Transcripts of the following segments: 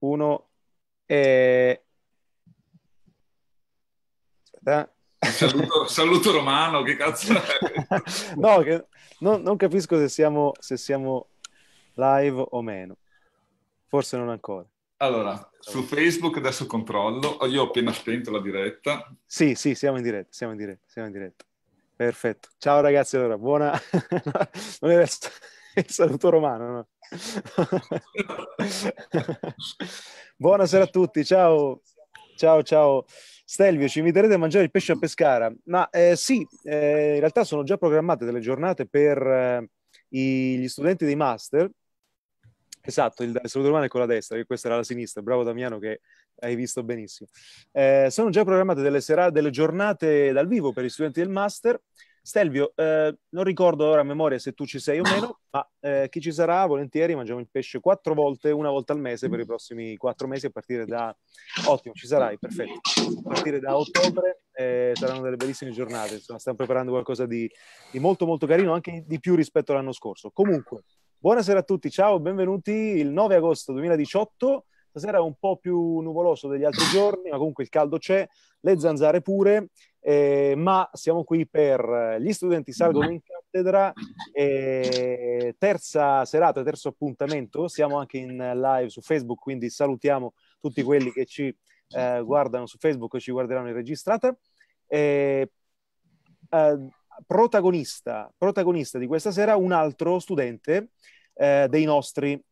Uno è... Aspetta. Eh. Saluto, saluto, romano, che cazzo no, che, no, non capisco se siamo, se siamo live o meno. Forse non ancora. Allora, su Facebook adesso controllo. Oh, io ho appena spento la diretta. Sì, sì, siamo in diretta, siamo in diretta, siamo in diretta. Perfetto. Ciao ragazzi, allora, buona... non è resto il saluto romano. No? Buonasera a tutti, ciao. Ciao, ciao. Stelvio, ci inviterete a mangiare il pesce a Pescara? Ma eh, sì, eh, in realtà sono già programmate delle giornate per eh, i, gli studenti dei master. Esatto, il, il saluto romano è con la destra, che questa era la sinistra. Bravo Damiano che hai visto benissimo. Eh, sono già programmate delle, serate, delle giornate dal vivo per gli studenti del master Stelvio, eh, non ricordo ora a memoria se tu ci sei o meno, ma eh, chi ci sarà volentieri mangiamo il pesce quattro volte, una volta al mese per i mm. prossimi quattro mesi a partire da... Ottimo, ci sarai, perfetto. A partire da ottobre eh, saranno delle bellissime giornate, insomma stiamo preparando qualcosa di, di molto molto carino, anche di più rispetto all'anno scorso. Comunque, buonasera a tutti, ciao, benvenuti il 9 agosto 2018 Stasera è un po' più nuvoloso degli altri giorni, ma comunque il caldo c'è, le zanzare pure, eh, ma siamo qui per eh, gli studenti salgono in cattedra, eh, terza serata, terzo appuntamento, siamo anche in live su Facebook, quindi salutiamo tutti quelli che ci eh, guardano su Facebook e ci guarderanno in registrata. Eh, protagonista, protagonista, di questa sera un altro studente eh, dei nostri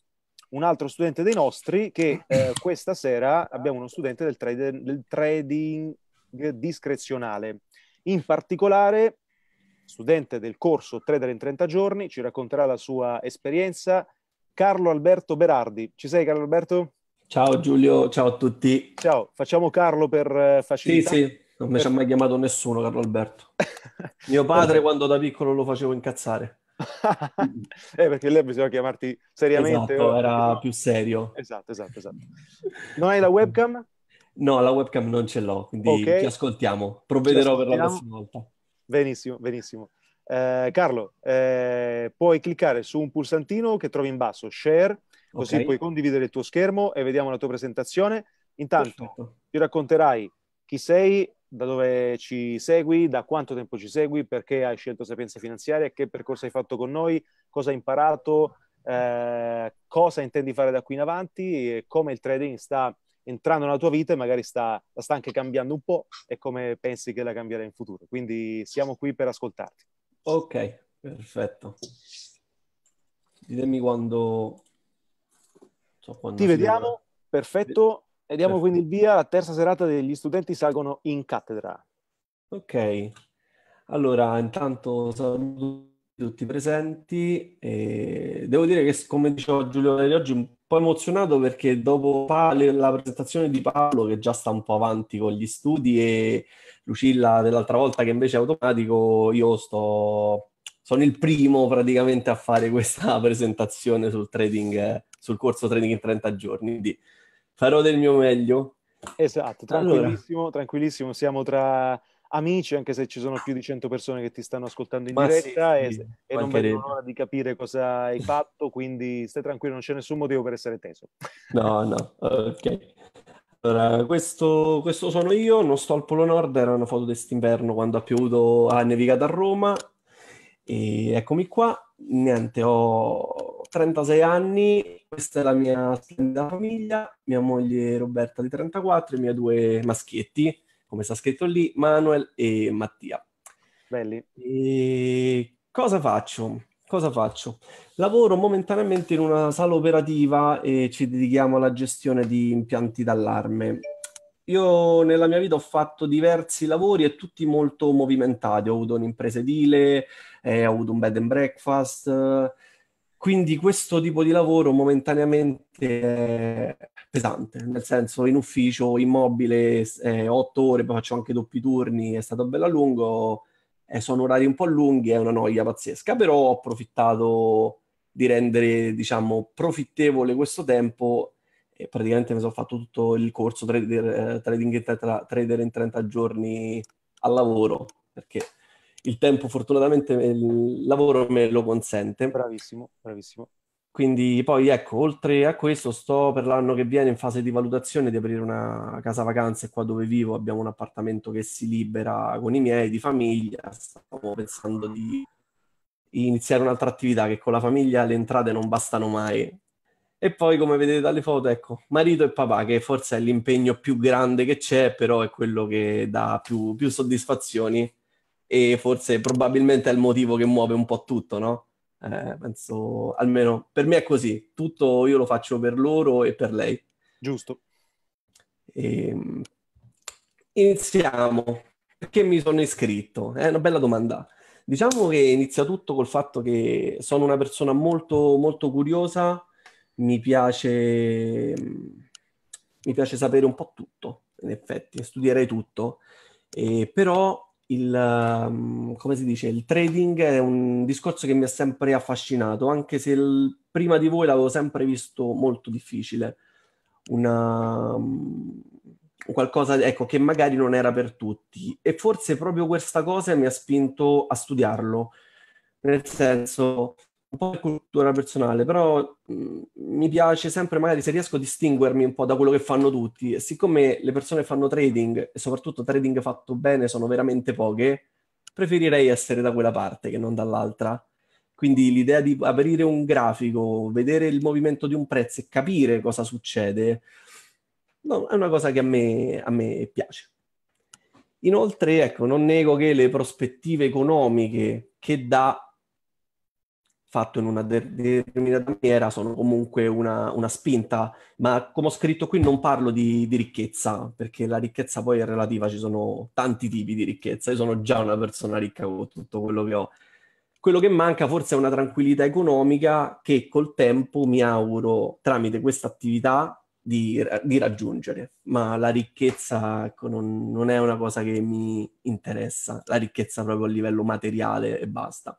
un altro studente dei nostri che eh, questa sera abbiamo uno studente del, trade, del trading discrezionale. In particolare, studente del corso Trader in 30 giorni, ci racconterà la sua esperienza. Carlo Alberto Berardi. Ci sei Carlo Alberto? Ciao Giulio, ciao a tutti. Ciao, facciamo Carlo per eh, facilità. Sì, sì, non mi ci ha mai chiamato nessuno Carlo Alberto. Mio padre quando da piccolo lo facevo incazzare eh, perché lei bisogna chiamarti seriamente. Esatto, o... era più serio. Esatto, esatto, esatto. Non hai la webcam? No, la webcam non ce l'ho, quindi okay. ti ascoltiamo. Provvederò ascoltiamo. per la prossima volta. Benissimo, benissimo. Eh, Carlo, eh, puoi cliccare su un pulsantino che trovi in basso, share, così okay. puoi condividere il tuo schermo e vediamo la tua presentazione. Intanto Perfetto. ti racconterai chi sei da dove ci segui, da quanto tempo ci segui, perché hai scelto Sapienza Finanziaria, che percorso hai fatto con noi, cosa hai imparato, eh, cosa intendi fare da qui in avanti, come il trading sta entrando nella tua vita e magari sta, la sta anche cambiando un po' e come pensi che la cambierà in futuro. Quindi siamo qui per ascoltarti. Ok, perfetto. Ditemi quando... So quando Ti vediamo, va. perfetto. E diamo Perfetto. quindi il via alla terza serata degli studenti salgono in cattedra. Ok, allora intanto saluto tutti i presenti e devo dire che come dicevo Giulio oggi un po' emozionato perché dopo la presentazione di Paolo che già sta un po' avanti con gli studi e Lucilla dell'altra volta che invece è automatico io sto sono il primo praticamente a fare questa presentazione sul trading sul corso trading in 30 giorni quindi farò del mio meglio. Esatto, tranquillissimo, allora. tranquillissimo, siamo tra amici, anche se ci sono più di 100 persone che ti stanno ascoltando in Ma diretta sì, sì, e, e non vedo l'ora di capire cosa hai fatto, quindi stai tranquillo, non c'è nessun motivo per essere teso. No, no, ok. Allora, questo, questo sono io, non sto al Polo Nord, era una foto d'estinverno quando ha piovuto, ha nevicato a Roma e eccomi qua, niente, ho 36 anni questa è la mia splendida famiglia, mia moglie Roberta di 34, i miei due maschietti, come sta scritto lì, Manuel e Mattia. Belli. E cosa faccio? Cosa faccio? Lavoro momentaneamente in una sala operativa e ci dedichiamo alla gestione di impianti d'allarme. Io nella mia vita ho fatto diversi lavori e tutti molto movimentati. Ho avuto un'impresa edile, eh, ho avuto un bed and breakfast, eh, quindi questo tipo di lavoro momentaneamente è pesante, nel senso in ufficio immobile eh, 8 ore, poi faccio anche doppi turni, è stato bello a lungo, eh, sono orari un po' lunghi, è una noia pazzesca, però ho approfittato di rendere, diciamo, profittevole questo tempo e praticamente mi sono fatto tutto il corso trader, eh, trading in, tra, trader in 30 giorni al lavoro, perché il tempo fortunatamente, il lavoro me lo consente. Bravissimo, bravissimo. Quindi poi ecco, oltre a questo sto per l'anno che viene in fase di valutazione di aprire una casa vacanze qua dove vivo, abbiamo un appartamento che si libera con i miei di famiglia, stavo pensando di iniziare un'altra attività che con la famiglia le entrate non bastano mai. E poi come vedete dalle foto, ecco, marito e papà che forse è l'impegno più grande che c'è, però è quello che dà più, più soddisfazioni e forse probabilmente è il motivo che muove un po' tutto, no? Eh, penso, almeno per me è così, tutto io lo faccio per loro e per lei. Giusto. E, ehm, iniziamo. Perché mi sono iscritto? È una bella domanda. Diciamo che inizia tutto col fatto che sono una persona molto, molto curiosa, mi piace, mi piace sapere un po' tutto, in effetti, studierei tutto, e però il, ehm, come si dice, il trading è un discorso che mi ha sempre affascinato, anche se il, prima di voi l'avevo sempre visto molto difficile. Una, mm, qualcosa ecco, che magari non era per tutti e forse proprio questa cosa mi ha spinto a studiarlo, nel senso po' cultura personale, però mh, mm, mi piace sempre magari se riesco a distinguermi un po' da quello che fanno tutti. siccome le persone fanno trading, e soprattutto trading fatto bene, sono veramente poche, preferirei essere da quella parte che non dall'altra. Quindi l'idea di aprire un grafico, vedere il movimento di un prezzo e capire cosa succede, no, è una cosa che a me, a me piace. Inoltre, ecco, non nego che le prospettive economiche che dà fatto in una determinata maniera sono comunque una, una, spinta, ma come ho scritto qui non parlo di, di, ricchezza, perché la ricchezza poi è relativa, ci sono tanti tipi di ricchezza, io sono già una persona ricca con tutto quello che ho. Quello che manca forse è una tranquillità economica che col tempo mi auguro tramite questa attività di, di raggiungere, ma la ricchezza ecco, non, non è una cosa che mi interessa, la ricchezza proprio a livello materiale e basta.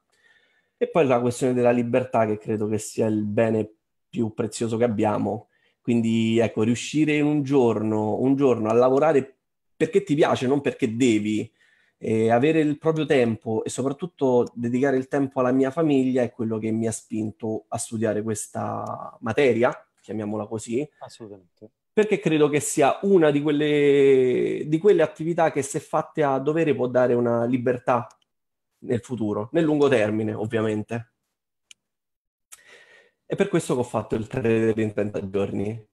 E poi la questione della libertà, che credo che sia il bene più prezioso che abbiamo. Quindi ecco, riuscire un giorno, un giorno a lavorare perché ti piace, non perché devi, eh, avere il proprio tempo e soprattutto dedicare il tempo alla mia famiglia è quello che mi ha spinto a studiare questa materia, chiamiamola così. Assolutamente. Perché credo che sia una di quelle, di quelle attività che se fatte a dovere può dare una libertà nel futuro, nel lungo termine ovviamente. È per questo che ho fatto il trade in 30 giorni.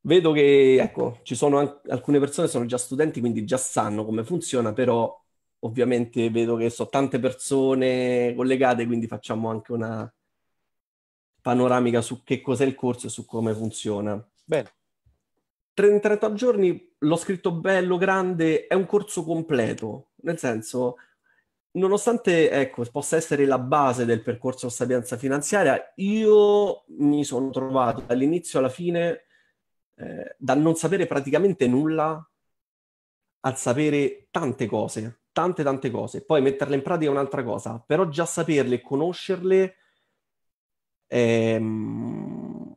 Vedo che, ecco, ci sono anche, alcune persone che sono già studenti, quindi già sanno come funziona, però ovviamente vedo che so tante persone collegate, quindi facciamo anche una panoramica su che cos'è il corso e su come funziona. Bene. 30, 30 giorni l'ho scritto bello, grande, è un corso completo, nel senso nonostante ecco, possa essere la base del percorso sapienza finanziaria, io mi sono trovato dall'inizio alla fine eh, dal non sapere praticamente nulla al sapere tante cose, tante tante cose. Poi metterle in pratica è un'altra cosa, però già saperle e conoscerle eh, non,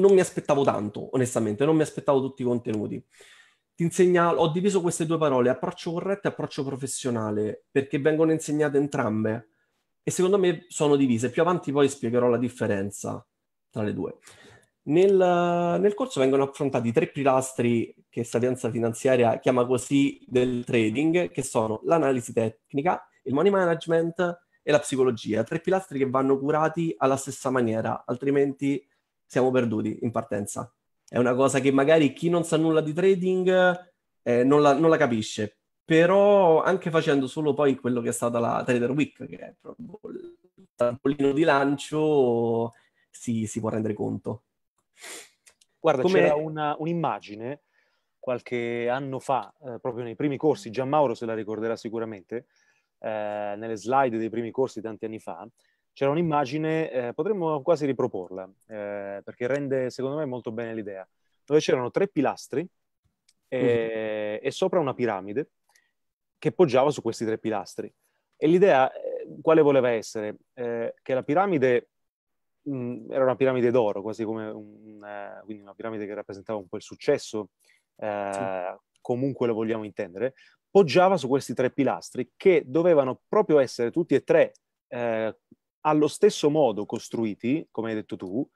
non mi aspettavo tanto, onestamente, non mi aspettavo tutti i contenuti ti insegna, ho diviso queste due parole, approccio corretto e approccio professionale, perché vengono insegnate entrambe e secondo me sono divise. Più avanti poi spiegherò la differenza tra le due. Nel, nel corso vengono affrontati tre pilastri che Sapienza Finanziaria chiama così del trading, che sono l'analisi tecnica, il money management e la psicologia, tre pilastri che vanno curati alla stessa maniera, altrimenti siamo perduti in partenza è una cosa che magari chi non sa nulla di trading eh, non, la, non, la, capisce, però anche facendo solo poi quello che è stata la Trader Week, che è proprio il trampolino di lancio, si, si può rendere conto. Guarda, Come... c'era una, un'immagine qualche anno fa, eh, proprio nei primi corsi, Gianmauro se la ricorderà sicuramente, eh, nelle slide dei primi corsi tanti anni fa, c'era un'immagine, eh, potremmo quasi riproporla, eh, perché rende secondo me molto bene l'idea, dove c'erano tre pilastri e, eh, mm-hmm. e sopra una piramide che poggiava su questi tre pilastri. E l'idea eh, quale voleva essere? Eh, che la piramide mh, mm, era una piramide d'oro, quasi come un, uh, quindi una piramide che rappresentava un po' il successo, uh, sì. comunque lo vogliamo intendere, poggiava su questi tre pilastri che dovevano proprio essere tutti e tre uh, allo stesso modo costruiti, come hai detto tu,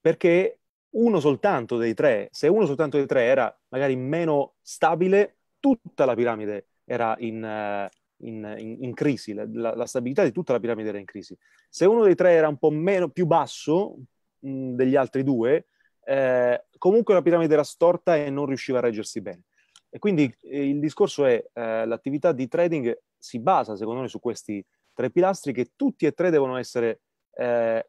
perché uno soltanto dei tre, se uno soltanto dei tre era magari meno stabile, tutta la piramide era in, eh, in, in, in crisi, la, la, stabilità di tutta la piramide era in crisi. Se uno dei tre era un po' meno, più basso mh, mm, degli altri due, eh, comunque la piramide era storta e non riusciva a reggersi bene. E quindi eh, il discorso è eh, l'attività di trading si basa, secondo me, su questi tre pilastri che tutti e tre devono essere eh,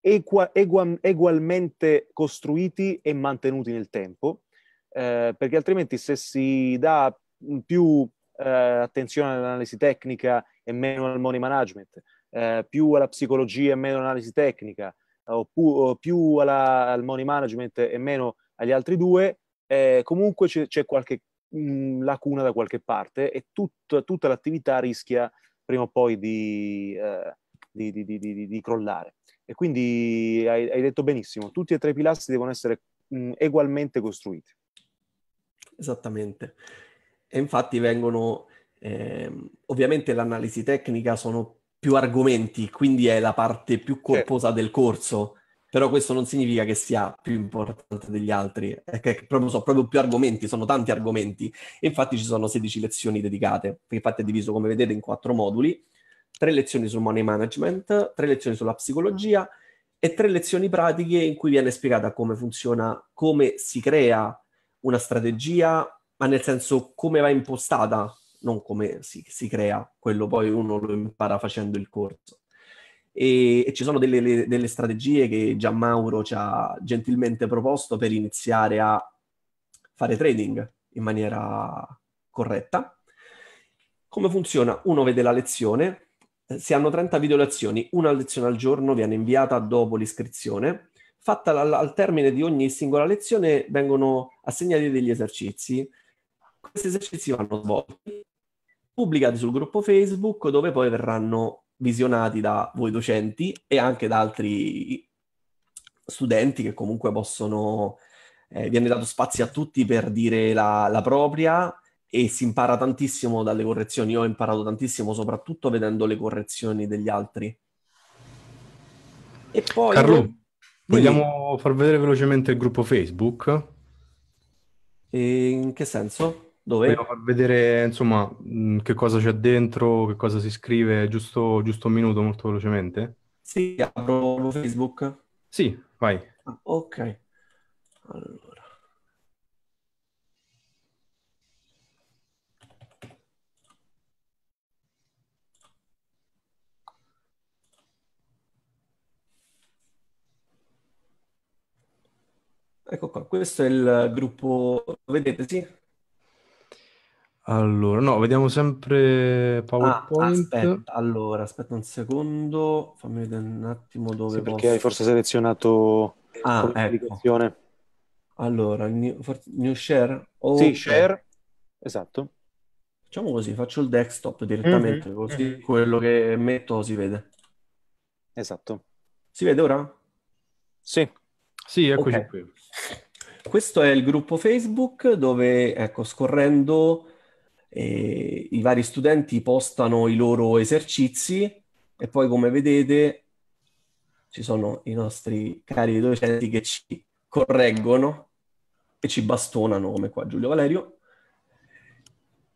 equa, eguam, egualmente costruiti e mantenuti nel tempo, eh, perché altrimenti se si dà più eh, attenzione all'analisi tecnica e meno al money management, eh, più alla psicologia e meno all'analisi tecnica, o, pu, o più alla, al money management e meno agli altri due, eh, comunque c'è, c'è qualche mm, lacuna da qualche parte e tut, tutta l'attività rischia prima o poi di, eh, di, di, di crollare. E quindi hai, hai, detto benissimo, tutti e tre i pilastri devono essere mh, mm, ugualmente costruiti. Esattamente. E infatti vengono, eh, ovviamente l'analisi tecnica sono più argomenti, quindi è la parte più certo. corposa certo. del corso però questo non significa che sia più importante degli altri, è che proprio, sono proprio più argomenti, sono tanti argomenti, e infatti ci sono 16 lezioni dedicate, infatti è diviso come vedete in quattro moduli, tre lezioni sul money management, tre lezioni sulla psicologia e tre lezioni pratiche in cui viene spiegata come funziona, come si crea una strategia, ma nel senso come va impostata, non come si, si crea, quello poi uno lo impara facendo il corso e, e ci sono delle, delle strategie che Gianmauro ci ha gentilmente proposto per iniziare a fare trading in maniera corretta. Come funziona? Uno vede la lezione, eh, se hanno 30 video lezioni, una lezione al giorno viene inviata dopo l'iscrizione. Fatta al, al termine di ogni singola lezione vengono assegnati degli esercizi. Questi esercizi vanno svolti, pubblicati sul gruppo Facebook dove poi verranno visionati da voi docenti e anche da altri studenti che comunque possono, eh, viene dato spazio a tutti per dire la, la, propria e si impara tantissimo dalle correzioni. Io ho imparato tantissimo soprattutto vedendo le correzioni degli altri. E poi... Carlo, io... vogliamo far vedere velocemente il gruppo Facebook? E in che senso? Dove? Vogliamo far vedere, insomma, che cosa c'è dentro, che cosa si scrive, giusto, giusto un minuto, molto velocemente? Sì, apro Facebook. Sì, vai. Ah, ok. Allora. Ecco qua, questo è il eh, gruppo, vedete, sì? Allora, no, vediamo sempre Ah, PowerPoint. aspetta, allora, aspetta un secondo, fammi vedere un attimo dove Sì, perché hai posso. forse selezionato Ah, come ecco. indicazione. Allora, new, new share? Sì, Ok. share. Esatto. Facciamo così, faccio il desktop direttamente, Mhm, così mhm. quello che metto si vede. Esatto. Si vede ora? Sì, Sì, eccoci qui. Questo è il gruppo Facebook dove, ecco, scorrendo e eh, I vari studenti postano i loro esercizi e poi come vedete ci sono i nostri cari docenti che ci correggono e ci bastonano come qua Giulio Valerio.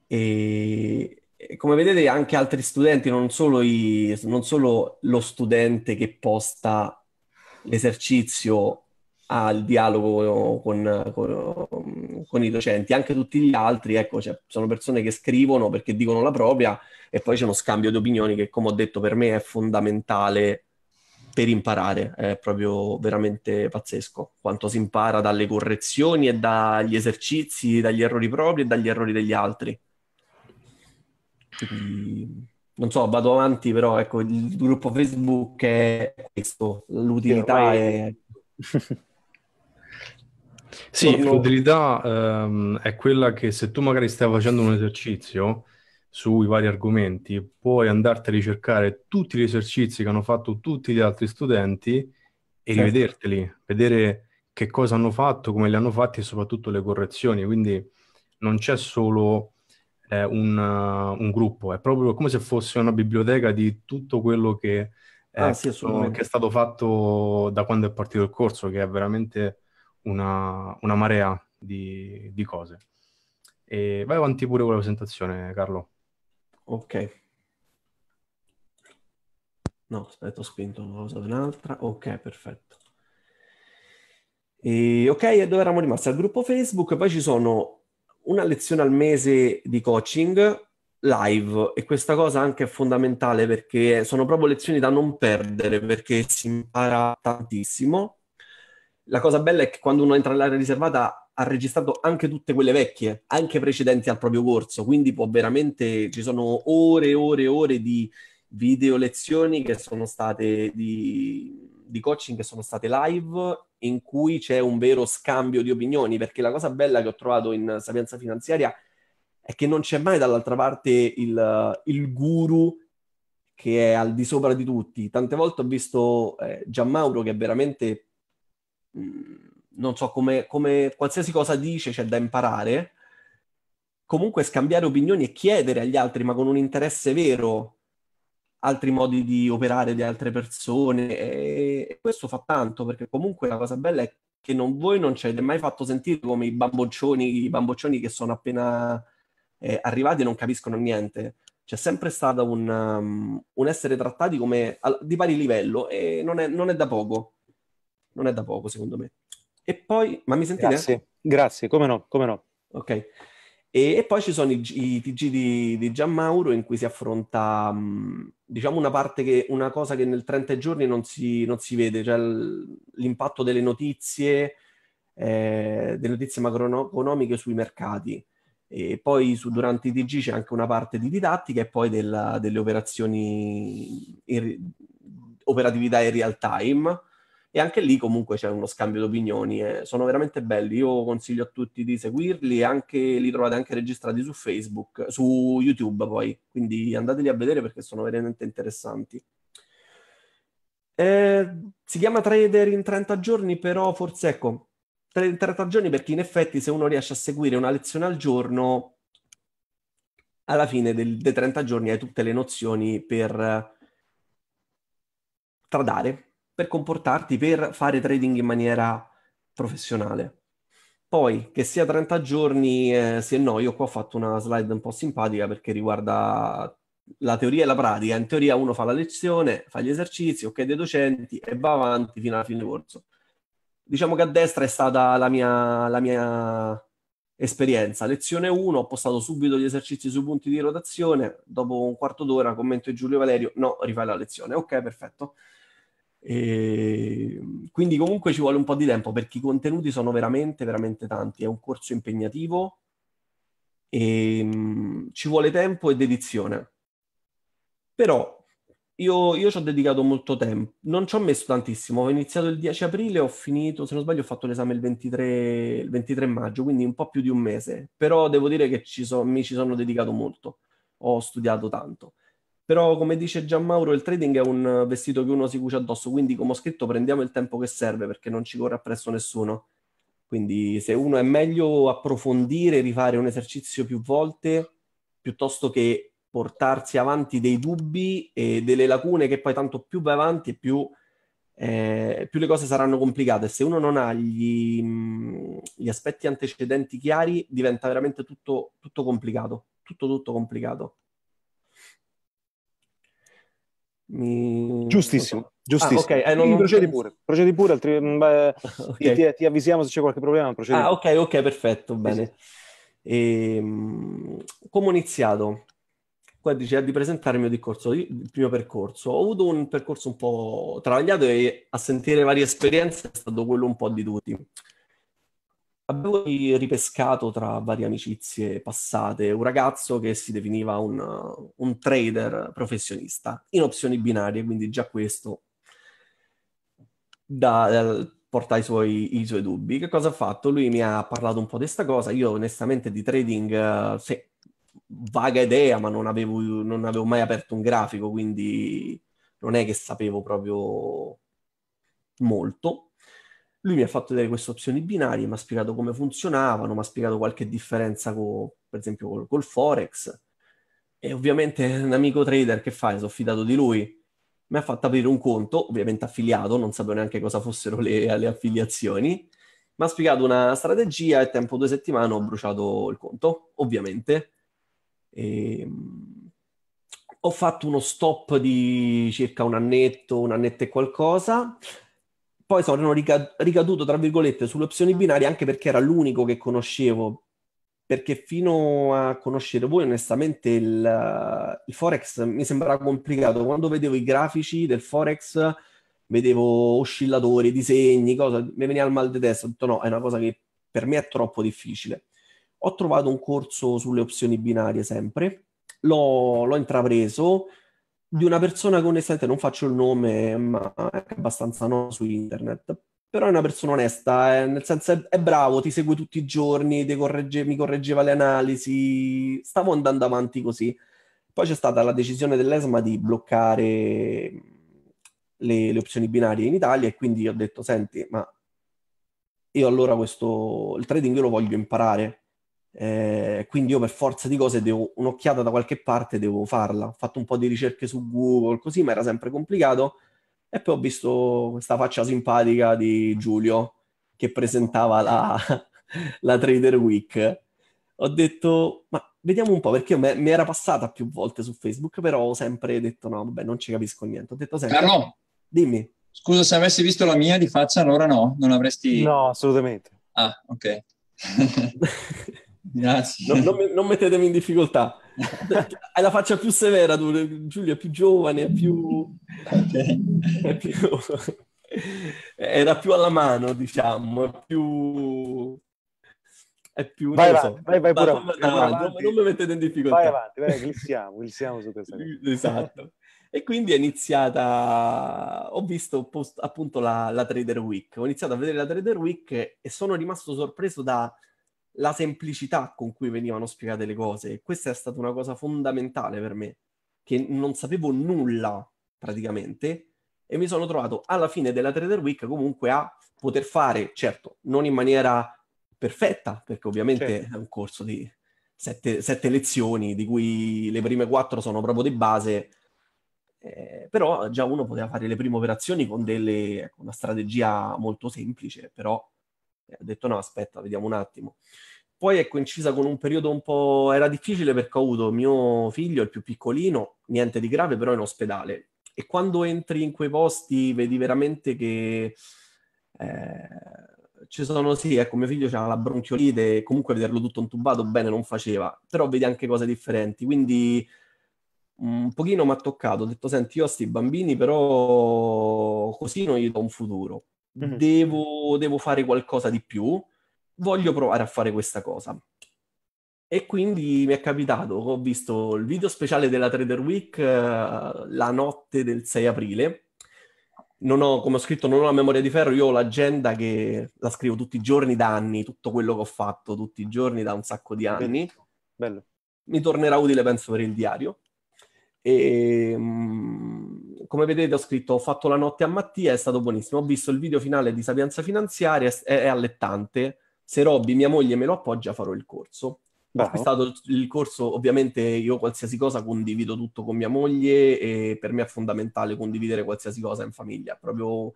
E, come vedete anche altri studenti, non solo, i, non solo lo studente che posta l'esercizio al dialogo con, con, con, i docenti, anche tutti gli altri, ecco, cioè, sono persone che scrivono perché dicono la propria e poi c'è uno scambio di opinioni che, come ho detto, per me è fondamentale per imparare, è proprio veramente pazzesco quanto si impara dalle correzioni e dagli esercizi, dagli errori propri e dagli errori degli altri. Quindi non so, vado avanti, però ecco, il gruppo Facebook è questo, l'utilità è... Sì, Torno... l'utilità ehm, è quella che se tu magari stai facendo un esercizio sui vari argomenti, puoi andarti a ricercare tutti gli esercizi che hanno fatto tutti gli altri studenti e certo. rivederteli, vedere che cosa hanno fatto, come li hanno fatti e soprattutto le correzioni. Quindi non c'è solo eh, un, uh, un gruppo, è proprio come se fosse una biblioteca di tutto quello che... Eh, ah, sì, ecco, che è stato fatto da quando è partito il corso, che è veramente una, una marea di, di, cose. E vai avanti pure con la presentazione, Carlo. Ok. No, aspetta, ho spinto una cosa un'altra. Ok, perfetto. E, ok, e dove eravamo rimasti? Al gruppo Facebook, poi ci sono una lezione al mese di coaching live e questa cosa anche è fondamentale perché sono proprio lezioni da non perdere perché si impara tantissimo la cosa bella è che quando uno entra nell'area riservata ha registrato anche tutte quelle vecchie, anche precedenti al proprio corso, quindi può veramente, ci sono ore e ore e ore di video lezioni che sono state di, di coaching che sono state live in cui c'è un vero scambio di opinioni, perché la cosa bella che ho trovato in Sapienza Finanziaria è che non c'è mai dall'altra parte il, il guru che è al di sopra di tutti. Tante volte ho visto eh, Gianmauro che è veramente Mhmm, non so, come, come qualsiasi cosa dice c'è da imparare, comunque scambiare opinioni e chiedere agli altri, ma con un interesse vero, altri modi di operare di altre persone e, questo fa tanto perché comunque la cosa bella è che non, voi non ci avete mai fatto sentire come i bamboccioni, i bamboccioni che sono appena eh, arrivati e non capiscono niente. C'è sempre stato un, um, un essere trattati come al, di pari livello e non è, non è da poco non è da poco secondo me. E poi, ma mi sentite? Grazie, grazie, come no, come no. Ok, e, e poi ci sono i, i TG di, di Gianmauro in cui si affronta, mh, mm, diciamo, una parte che, una cosa che nel 30 giorni non si, non si vede, cioè l'impatto delle notizie, eh, delle notizie macroeconomiche sui mercati. E poi su, durante i TG c'è anche una parte di didattica e poi della, delle operazioni in, operatività in real time e anche lì comunque c'è uno scambio di opinioni e eh, sono veramente belli. Io consiglio a tutti di seguirli, anche, li trovate anche registrati su Facebook, su YouTube poi, quindi andateli a vedere perché sono veramente interessanti. Eh, si chiama Trader in 30 giorni, però forse ecco, 30 giorni perché in effetti se uno riesce a seguire una lezione al giorno, alla fine del, dei 30 giorni hai tutte le nozioni per eh, tradare, per comportarti, per fare trading in maniera professionale. Poi, che sia 30 giorni, eh, se no, io qua ho fatto una slide un po' simpatica perché riguarda la teoria e la pratica. In teoria uno fa la lezione, fa gli esercizi, ok dei docenti e va avanti fino alla fine corso. Diciamo che a destra è stata la mia, la mia esperienza. Lezione 1, ho postato subito gli esercizi sui punti di rotazione, dopo un quarto d'ora commento di Giulio Valerio, no, rifai la lezione. Ok, perfetto. E ehm, quindi comunque ci vuole un po' di tempo perché i contenuti sono veramente, veramente tanti. È un corso impegnativo e ehm, ci vuole tempo e dedizione. Però io, io, ci ho dedicato molto tempo, non ci ho messo tantissimo, ho iniziato il 10 aprile, ho finito, se non sbaglio ho fatto l'esame il 23, il 23 maggio, quindi un po' più di un mese, però devo dire che ci so, mi ci sono dedicato molto, ho studiato tanto. Però come dice Gianmauro, il trading è un vestito che uno si cuce addosso, quindi come ho scritto prendiamo il tempo che serve perché non ci corre appresso nessuno. Quindi se uno è meglio approfondire, rifare un esercizio più volte, piuttosto che portarsi avanti dei dubbi e delle lacune che poi tanto più vai avanti e più, eh, più le cose saranno complicate. Se uno non ha gli, gli aspetti antecedenti chiari, diventa veramente tutto, tutto complicato, tutto tutto complicato. Mi... Giustissimo, ah, giustissimo. Ah, okay. eh, non, non... Procedi pure, procedi pure altri... Mm, okay. ti, ti, avvisiamo se c'è qualche problema. Ah, ok, ok, perfetto, bene. Sì, sì. Ehm, e, come ho iniziato? Qua diceva di presentare il mio, discorso, il mio percorso. Ho avuto un percorso un po' travagliato e a sentire varie esperienze è stato quello un po' di tutti. Abbiamo ripescato tra varie amicizie passate un ragazzo che si definiva un, un trader professionista in opzioni binarie, quindi già questo da, eh, porta i suoi, i suoi, dubbi. Che cosa ha fatto? Lui mi ha parlato un po' di questa cosa, io onestamente di trading, eh, se, vaga idea, ma non avevo, non avevo mai aperto un grafico, quindi non è che sapevo proprio molto lui mi ha fatto vedere queste opzioni binarie, mi ha spiegato come funzionavano, mi ha spiegato qualche differenza, con, per esempio, col, col Forex. E ovviamente un amico trader che fa, sono fidato di lui, mi ha fatto aprire un conto, ovviamente affiliato, non sapevo neanche cosa fossero le, le affiliazioni, mi ha spiegato una strategia e tempo due settimane ho bruciato il conto, ovviamente. E... Ehm, ho fatto uno stop di circa un annetto, un annetto e qualcosa, poi sono ricaduto, tra virgolette, sulle opzioni ah. binarie anche perché era l'unico che conoscevo. Perché fino a conoscere voi, onestamente, il, il Forex mi sembrava complicato. Quando vedevo i grafici del Forex, vedevo oscillatori, disegni, cose, mi veniva il mal di testa. Ho detto no, è una cosa che per me è troppo difficile. Ho trovato un corso sulle opzioni binarie sempre, l'ho, l'ho intrapreso, di una persona che onestamente non faccio il nome, ma è abbastanza no su internet. Però è una persona onesta, eh, nel senso è, è, bravo, ti segue tutti i giorni, corregge, mi correggeva le analisi, stavo andando avanti così. Poi c'è stata la decisione dell'ESMA di bloccare le, le opzioni binarie in Italia e quindi ho detto, senti, ma io allora questo, il trading io lo voglio imparare, eh, quindi io per forza di cose devo un'occhiata da qualche parte, devo farla. Ho fatto un po' di ricerche su Google, così, ma era sempre complicato. E poi ho visto questa faccia simpatica di Giulio che presentava la, la Trader Week. Ho detto, ma vediamo un po', perché me, mi era passata più volte su Facebook, però ho sempre detto, no, vabbè, non ci capisco niente. Ho detto sempre, no, dimmi. Scusa, se avessi visto la mia di faccia, allora no, non avresti... No, assolutamente. Ah, ok. Grazie. Non, non, non mettetemi in difficoltà. Hai la faccia più severa, tu, Giulio è più giovane, è più... È più... Era più alla mano, diciamo, è più... È più... Vai, avanti, so. vai, vai pure, avanti. Avanti. Non, non, mi mettete in difficoltà. Vai avanti, vai, glissiamo, glissiamo su questa cosa. Esatto. E quindi è iniziata, ho visto post, appunto la, la Trader Week, ho iniziato a vedere la Trader Week e sono rimasto sorpreso da la semplicità con cui venivano spiegate le cose. Questa è stata una cosa fondamentale per me, che non sapevo nulla praticamente e mi sono trovato alla fine della Trader Week comunque a poter fare, certo, non in maniera perfetta, perché ovviamente certo. è un corso di sette, sette, lezioni, di cui le prime quattro sono proprio di base, eh, però già uno poteva fare le prime operazioni con delle, ecco, una strategia molto semplice, però eh, ho detto no, aspetta, vediamo un attimo poi è coincisa con un periodo un po'... era difficile perché ho avuto mio figlio, il più piccolino, niente di grave, però in ospedale. E quando entri in quei posti vedi veramente che... Eh, ci sono, sì, ecco, mio figlio aveva la bronchiolite, comunque vederlo tutto intubato bene non faceva, però vedi anche cose differenti, quindi mm, un pochino mi ha toccato, ho detto, senti, io ho sti bambini però così non gli do un futuro, mm-hmm. devo, devo fare qualcosa di più, voglio provare a fare questa cosa. E quindi mi è capitato, ho visto il video speciale della Trader Week eh, la notte del 6 aprile. Non ho, come ho scritto, non ho la memoria di ferro, io ho l'agenda che la scrivo tutti i giorni da anni, tutto quello che ho fatto tutti i giorni da un sacco di anni. Bello. Mi tornerà utile, penso, per il diario. E, mm, come vedete ho scritto ho fatto la notte a Mattia, è stato buonissimo, ho visto il video finale di Sapienza Finanziaria, è, è allettante se Robby, mia moglie, me lo appoggia, farò il corso. Bravo. Ho acquistato il corso, ovviamente io qualsiasi cosa condivido tutto con mia moglie e per me è fondamentale condividere qualsiasi cosa in famiglia, proprio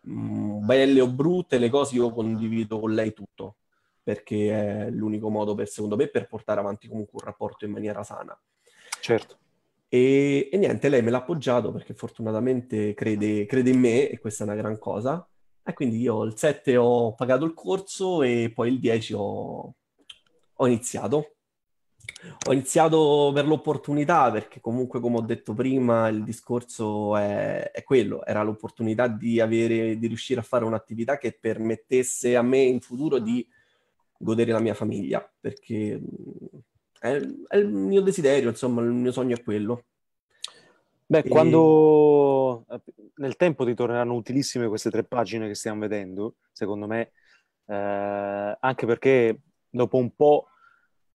mh, mm, belle o brutte le cose io condivido con lei tutto, perché è l'unico modo per, secondo me per portare avanti comunque un rapporto in maniera sana. Certo. E, e niente, lei me l'ha appoggiato perché fortunatamente crede, crede in me e questa è una gran cosa e quindi io il 7 ho pagato il corso e poi il 10 ho, ho iniziato. Ho iniziato per l'opportunità perché comunque, come ho detto prima, il discorso è, è quello, era l'opportunità di, avere, di riuscire a fare un'attività che permettesse a me in futuro di godere la mia famiglia, perché mm, è, è il mio desiderio, insomma, il mio sogno è quello. Beh, e... quando eh, nel tempo ti torneranno utilissime queste tre pagine che stiamo vedendo, secondo me, eh, anche perché dopo un po'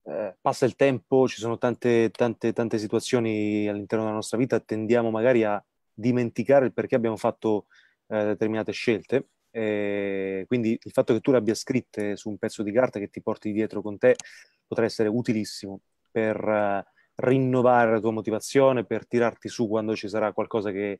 eh, passa il tempo, ci sono tante, tante, tante situazioni all'interno della nostra vita, tendiamo magari a dimenticare il perché abbiamo fatto eh, determinate scelte. E quindi il fatto che tu le abbia scritte su un pezzo di carta che ti porti dietro con te potrà essere utilissimo per eh, rinnovare la tua motivazione, per tirarti su quando ci sarà qualcosa che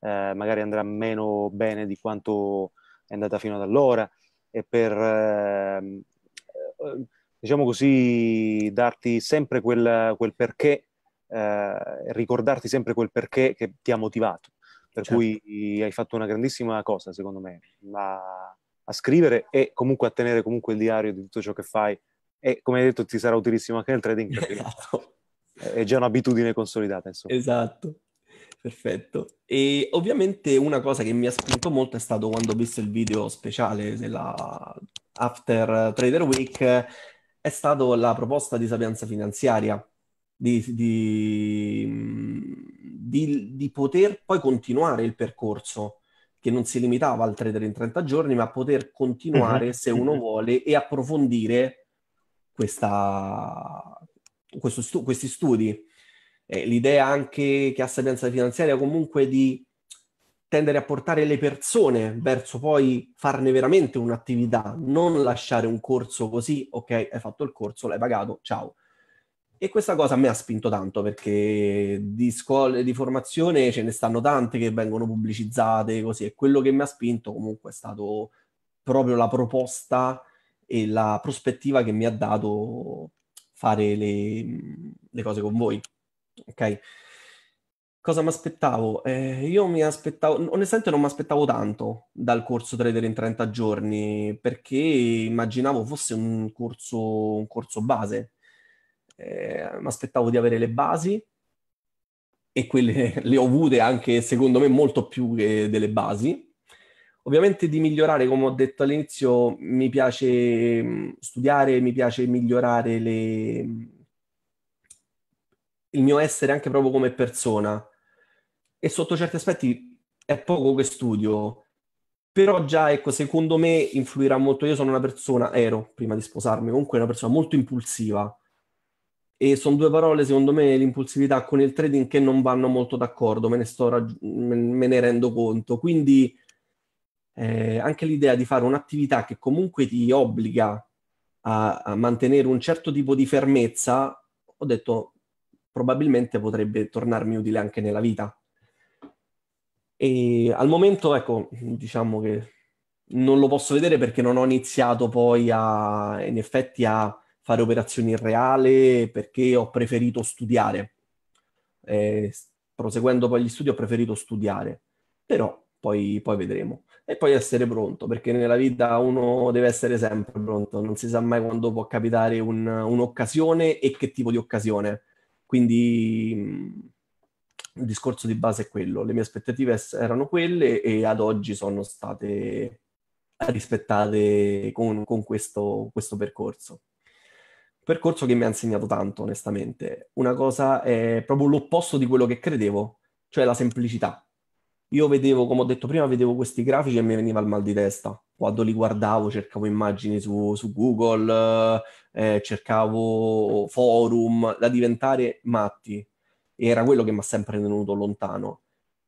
eh, magari andrà meno bene di quanto è andata fino ad allora e per, ehm, eh, diciamo così, darti sempre quel, quel perché, eh, ricordarti sempre quel perché che ti ha motivato. Per certo. cui hai fatto una grandissima cosa, secondo me, la, a scrivere e comunque a tenere comunque il diario di tutto ciò che fai. E come hai detto, ti sarà utilissimo anche nel trading. Esatto. È già un'abitudine consolidata, insomma. Esatto, perfetto. E ovviamente una cosa che mi ha spinto molto è stato quando ho visto il video speciale della After Trader Week, è stata la proposta di sapienza finanziaria, di, di, mm, di, di poter poi continuare il percorso che non si limitava al trader in 30 giorni, ma poter continuare mhm. se uno vuole e approfondire questa, stu- questi studi, eh, l'idea anche che ha sapienza finanziaria comunque di tendere a portare le persone verso poi farne veramente un'attività, non lasciare un corso così, ok, hai fatto il corso, l'hai pagato, ciao. E questa cosa a me ha spinto tanto perché di scuole di formazione ce ne stanno tante che vengono pubblicizzate così e quello che mi ha spinto comunque è stato proprio la proposta e la prospettiva che mi ha dato fare le, le cose con voi. Ok? Cosa mi aspettavo? Eh, io mi aspettavo, onestamente non mi aspettavo tanto dal corso Trader in 30 giorni perché immaginavo fosse un corso, un corso base. Eh, mi aspettavo di avere le basi e quelle le ho avute anche secondo me molto più che delle basi Ovviamente di migliorare, come ho detto all'inizio, mi piace mm, studiare, mi piace migliorare le... Mm, il mio essere anche proprio come persona. E sotto certi aspetti è poco che studio, però già, ecco, secondo me influirà molto. Io sono una persona, ero prima di sposarmi, comunque una persona molto impulsiva. E sono due parole, secondo me, l'impulsività con il trading che non vanno molto d'accordo, me ne, sto raggi- me ne rendo conto. Quindi eh, anche l'idea di fare un'attività che comunque ti obbliga a, a mantenere un certo tipo di fermezza, ho detto probabilmente potrebbe tornarmi utile anche nella vita. E al momento, ecco, diciamo che non lo posso vedere perché non ho iniziato poi a, in effetti a fare operazioni in reale perché ho preferito studiare. Eh, proseguendo poi gli studi ho preferito studiare, però poi, poi vedremo e poi essere pronto, perché nella vita uno deve essere sempre pronto, non si sa mai quando può capitare un, un'occasione e che tipo di occasione. Quindi mm, il discorso di base è quello, le mie aspettative erano quelle e ad oggi sono state rispettate con, con questo, questo percorso. Percorso che mi ha insegnato tanto, onestamente. Una cosa è proprio l'opposto di quello che credevo, cioè la semplicità io vedevo, come ho detto prima, vedevo questi grafici e mi veniva il mal di testa. Quando li guardavo, cercavo immagini su, su Google, eh, cercavo forum, da diventare matti. Era quello che mi ha sempre tenuto lontano.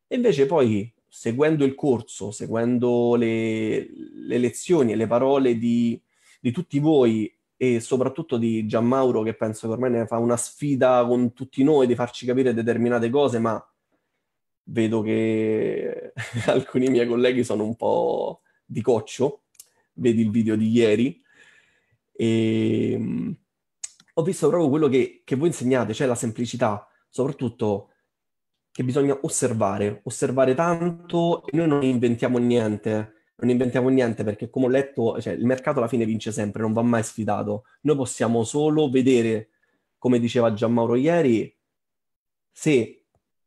E invece poi, seguendo il corso, seguendo le, le lezioni e le parole di, di tutti voi e soprattutto di Gianmauro, che penso che ormai ne fa una sfida con tutti noi di farci capire determinate cose, ma vedo che alcuni miei colleghi sono un po' di coccio, vedi il video di ieri, e mm, ho visto proprio quello che, che voi insegnate, cioè la semplicità, soprattutto che bisogna osservare, osservare tanto e noi non inventiamo niente, non inventiamo niente perché come ho letto, cioè, il mercato alla fine vince sempre, non va mai sfidato. Noi possiamo solo vedere, come diceva Gianmauro ieri, se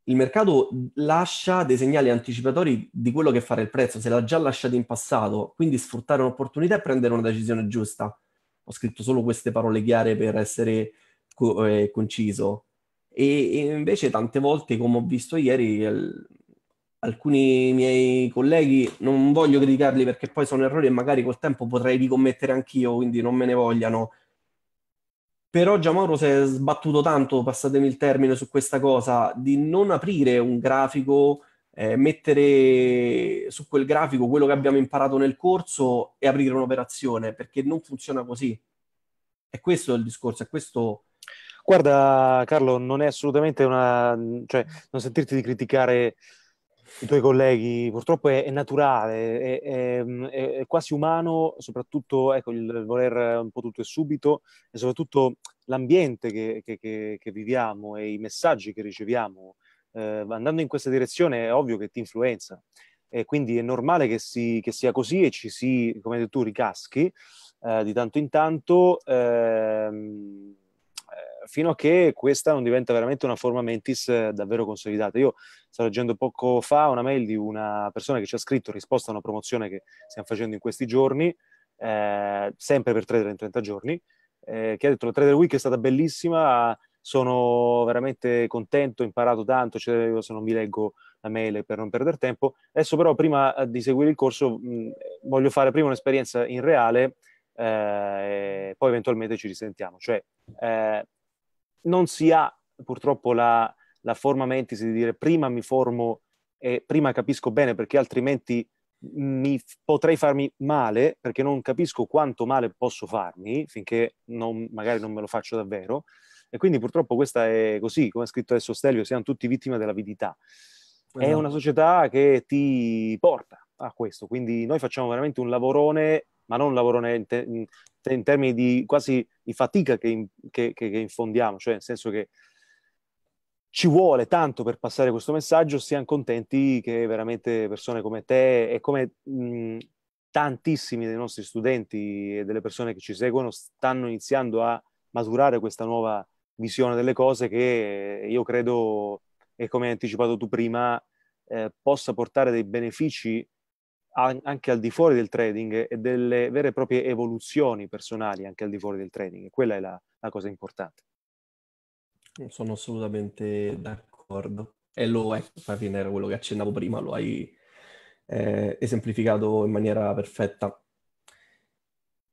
il mercato lascia dei segnali anticipatori di quello che fare il prezzo, se l'ha già lasciato in passato, quindi sfruttare un'opportunità e prendere una decisione giusta. Ho scritto solo queste parole chiare per essere co- eh, conciso. E, e, invece tante volte, come ho visto ieri, al- alcuni miei colleghi, non voglio criticarli perché poi sono errori e magari col tempo potrei ricommettere anch'io, quindi non me ne vogliano, però Giamauro si è sbattuto tanto, passatemi il termine, su questa cosa di non aprire un grafico, eh, mettere su quel grafico quello che abbiamo imparato nel corso e aprire un'operazione, perché non funziona così. E questo è il discorso, è questo... Guarda Carlo, non è assolutamente una... cioè non sentirti di criticare i tuoi colleghi, purtroppo è, è naturale, è, mm, è, è, quasi umano, soprattutto ecco, il voler un po' tutto e subito e soprattutto l'ambiente che, che, che, che viviamo e i messaggi che riceviamo. Eh, andando in questa direzione è ovvio che ti influenza e quindi è normale che, si, che sia così e ci si, come hai detto tu, ricaschi eh, di tanto in tanto. Ehm, fino a che questa non diventa veramente una forma mentis eh, davvero consolidata. Io stavo leggendo poco fa una mail di una persona che ci ha scritto in risposta a una promozione che stiamo facendo in questi giorni, eh, sempre per trader in 30 giorni, eh, che ha detto la Trader Week è stata bellissima, sono veramente contento, ho imparato tanto, cioè io se non mi leggo la mail per non perdere tempo. Adesso però prima eh, di seguire il corso mh, voglio fare prima un'esperienza in reale eh, poi eventualmente ci risentiamo. Cioè, eh, non si ha purtroppo la, la forma mentis di dire prima mi formo e prima capisco bene perché altrimenti mi potrei farmi male perché non capisco quanto male posso farmi finché non, magari non me lo faccio davvero. E quindi purtroppo questa è così, come ha scritto adesso Stelio siamo tutti vittime dell'avidità. È esatto. una società che ti porta a questo, quindi noi facciamo veramente un lavorone ma non un lavoro in, te, in, in termini di quasi di fatica che, che, che, che infondiamo, cioè nel senso che ci vuole tanto per passare questo messaggio, siamo contenti che veramente persone come te e come mh, tantissimi dei nostri studenti e delle persone che ci seguono stanno iniziando a maturare questa nuova visione delle cose che io credo, e come hai anticipato tu prima, eh, possa portare dei benefici anche al di fuori del trading e delle vere e proprie evoluzioni personali anche al di fuori del trading. Quella è la, la cosa importante. Mm, sono assolutamente d'accordo. E lo è, alla fine era quello che accennavo prima, lo hai eh, esemplificato in maniera perfetta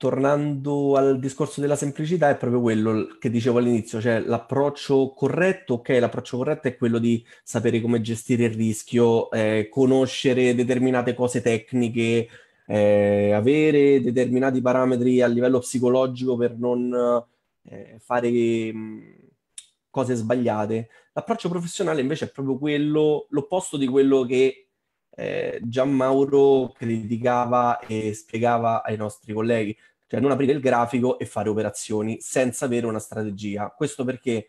tornando al discorso della semplicità, è proprio quello che dicevo all'inizio, cioè l'approccio corretto, ok, l'approccio corretto è quello di sapere come gestire il rischio, eh, conoscere determinate cose tecniche, eh, avere determinati parametri a livello psicologico per non eh, fare mm, cose sbagliate. L'approccio professionale invece è proprio quello, l'opposto di quello che eh, Gian Mauro criticava e spiegava ai nostri colleghi, cioè non aprire il grafico e fare operazioni senza avere una strategia. Questo perché?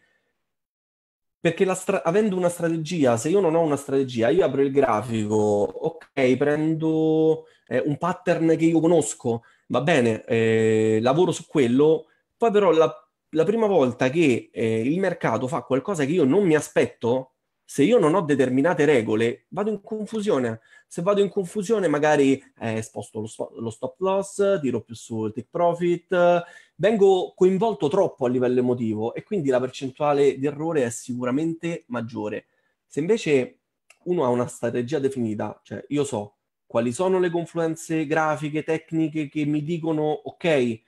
Perché stra- avendo una strategia, se io non ho una strategia, io apro il grafico, ok, prendo eh, un pattern che io conosco, va bene, eh, lavoro su quello, poi però la, la prima volta che eh, il mercato fa qualcosa che io non mi aspetto, se io non ho determinate regole, vado in confusione. Se vado in confusione, magari eh, sposto lo, lo, stop loss, tiro più su il take profit, vengo coinvolto troppo a livello emotivo e quindi la percentuale di errore è sicuramente maggiore. Se invece uno ha una strategia definita, cioè io so quali sono le confluenze grafiche, tecniche che mi dicono, ok,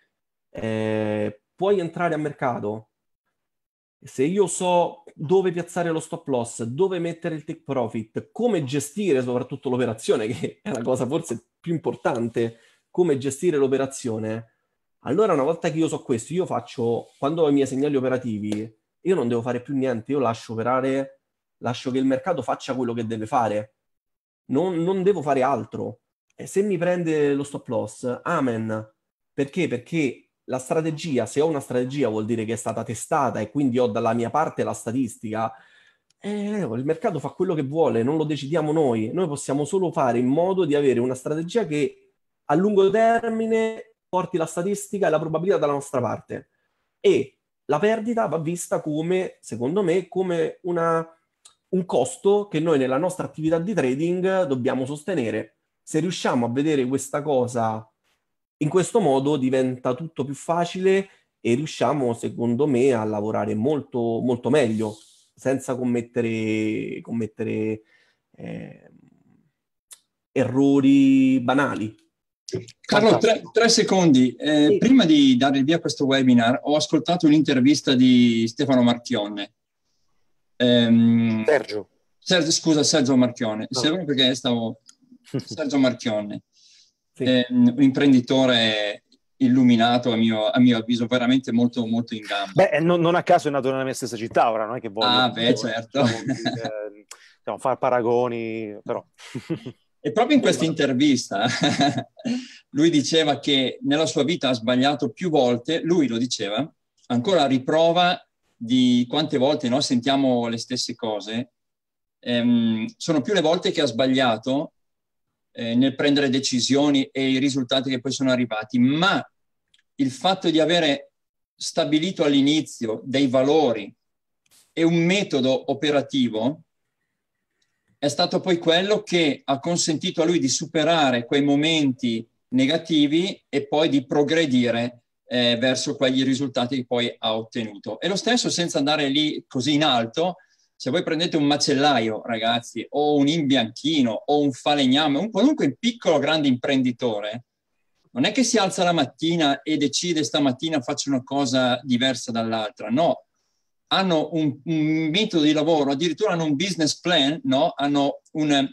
eh, puoi entrare a mercato, se io so dove piazzare lo stop loss, dove mettere il take profit, come gestire soprattutto l'operazione, che è la cosa forse più importante, come gestire l'operazione, allora una volta che io so questo, io faccio, quando ho i miei segnali operativi, io non devo fare più niente, io lascio operare, lascio che il mercato faccia quello che deve fare, non, non devo fare altro. E se mi prende lo stop loss, amen. Perché? Perché la strategia, se ho una strategia vuol dire che è stata testata e quindi ho dalla mia parte la statistica, eh, il mercato fa quello che vuole, non lo decidiamo noi, noi possiamo solo fare in modo di avere una strategia che a lungo termine porti la statistica e la probabilità dalla nostra parte. E la perdita va vista come, secondo me, come una, un costo che noi nella nostra attività di trading dobbiamo sostenere. Se riusciamo a vedere questa cosa in questo modo diventa tutto più facile e riusciamo, secondo me, a lavorare molto, molto meglio senza commettere, commettere eh, errori banali. Carlo, tre, tre secondi. Eh, sì. Prima di dare il via a questo webinar, ho ascoltato un'intervista di Stefano Marchionne. Ehm, Sergio. Sergio. Scusa, Sergio Marchionne. No. Sergio, perché stavo... Sergio Marchionne. Sì. Eh, un imprenditore illuminato, a mio, a mio, avviso, veramente molto, molto in gamba. Beh, non, non, a caso è nato nella mia stessa città, ora non è che voglio... Ah, beh, voglio, certo. Ehm, diciamo, fare paragoni, però... E proprio in questa intervista lui diceva che nella sua vita ha sbagliato più volte, lui lo diceva, ancora riprova di quante volte noi sentiamo le stesse cose, ehm, sono più le volte che ha sbagliato eh, nel prendere decisioni e i risultati che poi sono arrivati, ma il fatto di avere stabilito all'inizio dei valori e un metodo operativo è stato poi quello che ha consentito a lui di superare quei momenti negativi e poi di progredire eh, verso quegli risultati che poi ha ottenuto. E lo stesso senza andare lì così in alto, se voi prendete un macellaio, ragazzi, o un imbianchino, o un falegname, un qualunque piccolo grande imprenditore, non è che si alza la mattina e decide stamattina faccio una cosa diversa dall'altra, no. Hanno un, un metodo di lavoro, addirittura hanno un business plan, no? hanno un,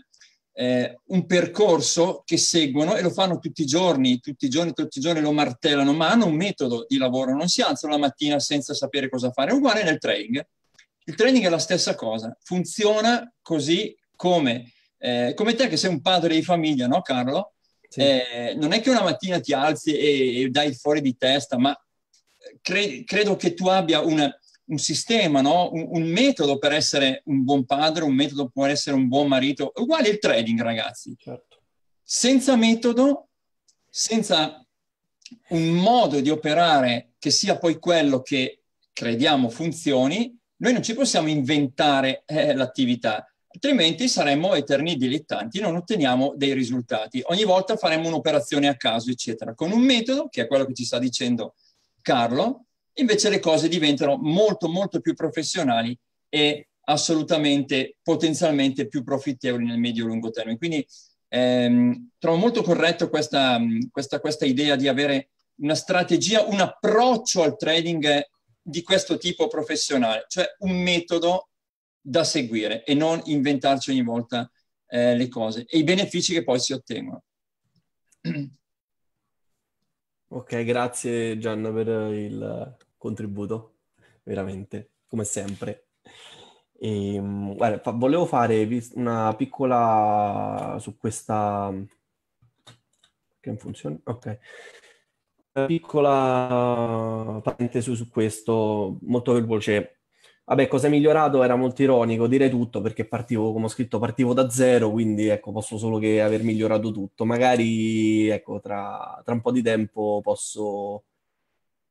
eh, un percorso che seguono e lo fanno tutti i giorni, tutti i giorni, tutti i giorni lo martellano, ma hanno un metodo di lavoro, non si alzano la mattina senza sapere cosa fare. È uguale nel trading. Il training è la stessa cosa, funziona così come, eh, come te che sei un padre di famiglia, no Carlo? Sì. Eh, non è che una mattina ti alzi e, e dai fuori di testa, ma eh, cre- credo che tu abbia una, un sistema, no? un, un, metodo per essere un buon padre, un metodo per essere un buon marito, uguale il trading ragazzi. Certo. Senza metodo, senza un modo di operare che sia poi quello che crediamo funzioni, noi non ci possiamo inventare eh, l'attività, altrimenti saremmo eterni dilettanti, non otteniamo dei risultati. Ogni volta faremo un'operazione a caso, eccetera. Con un metodo, che è quello che ci sta dicendo Carlo, invece le cose diventano molto, molto più professionali e assolutamente, potenzialmente più profittevoli nel medio-lungo termine. Quindi ehm, trovo molto corretto questa, questa, questa idea di avere una strategia, un approccio al trading di questo tipo professionale, cioè un metodo da seguire e non inventarci ogni volta eh, le cose e i benefici che poi si ottengono. Ok, grazie Gianna per il contributo, veramente, come sempre. E, ehm, guarda, volevo fare una piccola su questa... che funziona? Ok eh, piccola eh, parentesi su questo, molto veloce. Vabbè, cosa è migliorato era molto ironico dire tutto perché partivo, come ho scritto, partivo da zero, quindi ecco, posso solo che aver migliorato tutto. Magari ecco, tra, tra un po' di tempo posso,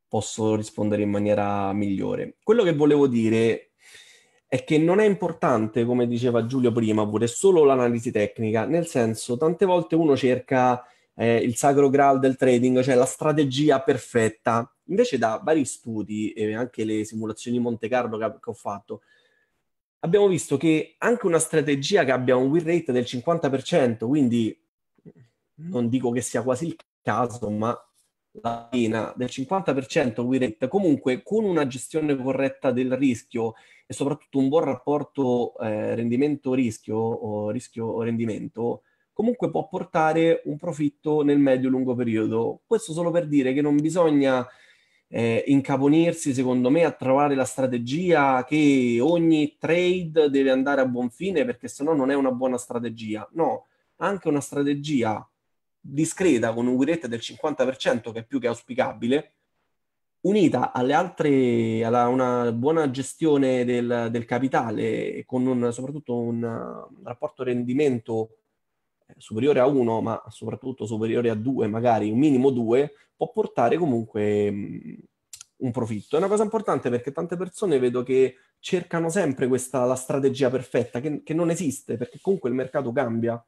posso rispondere in maniera migliore. Quello che volevo dire è che non è importante, come diceva Giulio prima, pure solo l'analisi tecnica, nel senso, tante volte uno cerca eh, il sacro graal del trading, cioè la strategia perfetta. Invece da vari studi e anche le simulazioni di Monte Carlo che, che ho fatto, abbiamo visto che anche una strategia che abbia un win rate del 50%, quindi non dico che sia quasi il caso, ma la pena del 50% win rate, comunque con una gestione corretta del rischio e soprattutto un buon rapporto eh, rendimento-rischio o rischio-rendimento, comunque può portare un profitto nel medio-lungo periodo. Questo solo per dire che non bisogna eh, incaponirsi, secondo me, a trovare la strategia che ogni trade deve andare a buon fine, perché sennò non è una buona strategia. No, anche una strategia discreta con un guidette del 50%, che è più che auspicabile, unita alle altre, alla una buona gestione del, del capitale, con un, soprattutto un rapporto rendimento superiore a 1, ma soprattutto superiore a 2, magari un minimo 2, può portare comunque mh, mm, un profitto. È una cosa importante perché tante persone vedo che cercano sempre questa la strategia perfetta, che, che non esiste, perché comunque il mercato cambia.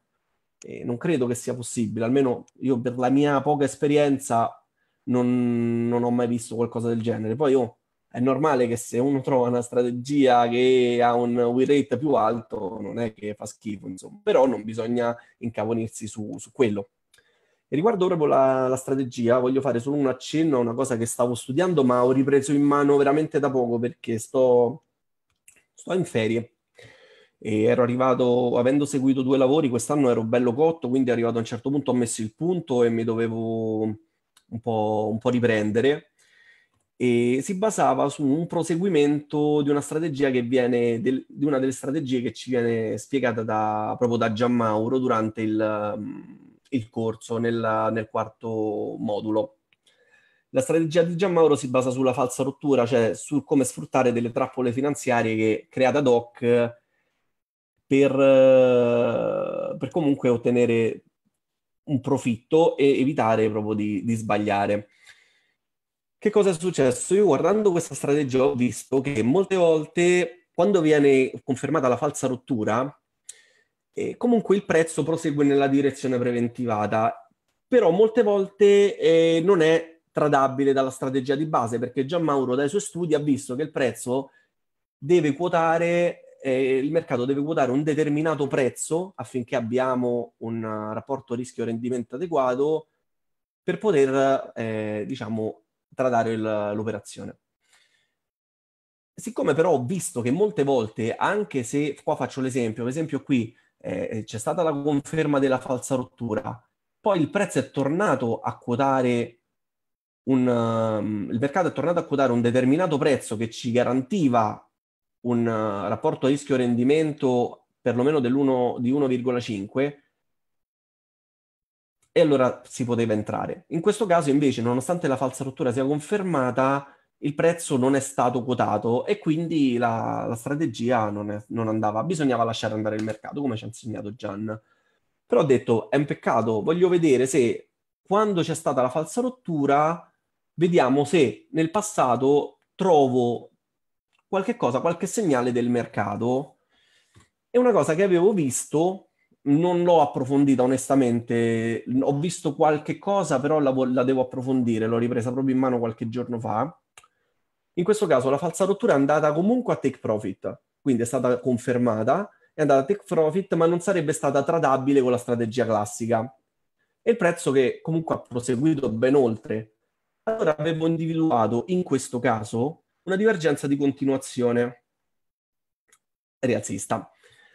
E non credo che sia possibile, almeno io per la mia poca esperienza non, non ho mai visto qualcosa del genere. Poi io è normale che se uno trova una strategia che ha un win rate più alto, non è che fa schifo, insomma, però non bisogna incavonirsi su, su quello. E riguardo proprio la, la, strategia, voglio fare solo un accenno a una cosa che stavo studiando, ma ho ripreso in mano veramente da poco perché sto, sto in ferie. E ero arrivato, avendo seguito due lavori, quest'anno ero bello cotto, quindi arrivato a un certo punto ho messo il punto e mi dovevo un po', un po riprendere e si basava su un proseguimento di una strategia che viene, del, di una delle strategie che ci viene spiegata da, proprio da Gianmauro durante il, mm, il corso nel, nel quarto modulo. La strategia di Gianmauro si basa sulla falsa rottura, cioè su come sfruttare delle trappole finanziarie che create ad hoc per, per comunque ottenere un profitto e evitare proprio di, di sbagliare. Che cosa è successo? Io guardando questa strategia ho visto che molte volte quando viene confermata la falsa rottura, eh, comunque il prezzo prosegue nella direzione preventivata, però molte volte eh, non è tradabile dalla strategia di base perché Gian Mauro dai suoi studi ha visto che il prezzo deve quotare, eh, il mercato deve quotare un determinato prezzo affinché abbiamo un rapporto rischio-rendimento adeguato per poter, eh, diciamo, tradare il, l'operazione. Siccome però ho visto che molte volte, anche se qua faccio l'esempio, per esempio qui eh, c'è stata la conferma della falsa rottura, poi il prezzo è tornato a quotare un, um, il mercato è tornato a quotare un determinato prezzo che ci garantiva un uh, rapporto rischio-rendimento perlomeno di 1,5, e allora si poteva entrare. In questo caso invece, nonostante la falsa rottura sia confermata, il prezzo non è stato quotato e quindi la, la strategia non, è, non, andava, bisognava lasciare andare il mercato, come ci ha insegnato Gian. Però ho detto, è un peccato, voglio vedere se quando c'è stata la falsa rottura, vediamo se nel passato trovo qualche cosa, qualche segnale del mercato. E una cosa che avevo visto non l'ho approfondita onestamente, ho visto qualche cosa, però la, la, devo approfondire, l'ho ripresa proprio in mano qualche giorno fa. In questo caso la falsa rottura è andata comunque a take profit, quindi è stata confermata, è andata a take profit, ma non sarebbe stata tradabile con la strategia classica. E il prezzo che comunque ha proseguito ben oltre. Allora avevo individuato in questo caso una divergenza di continuazione rialzista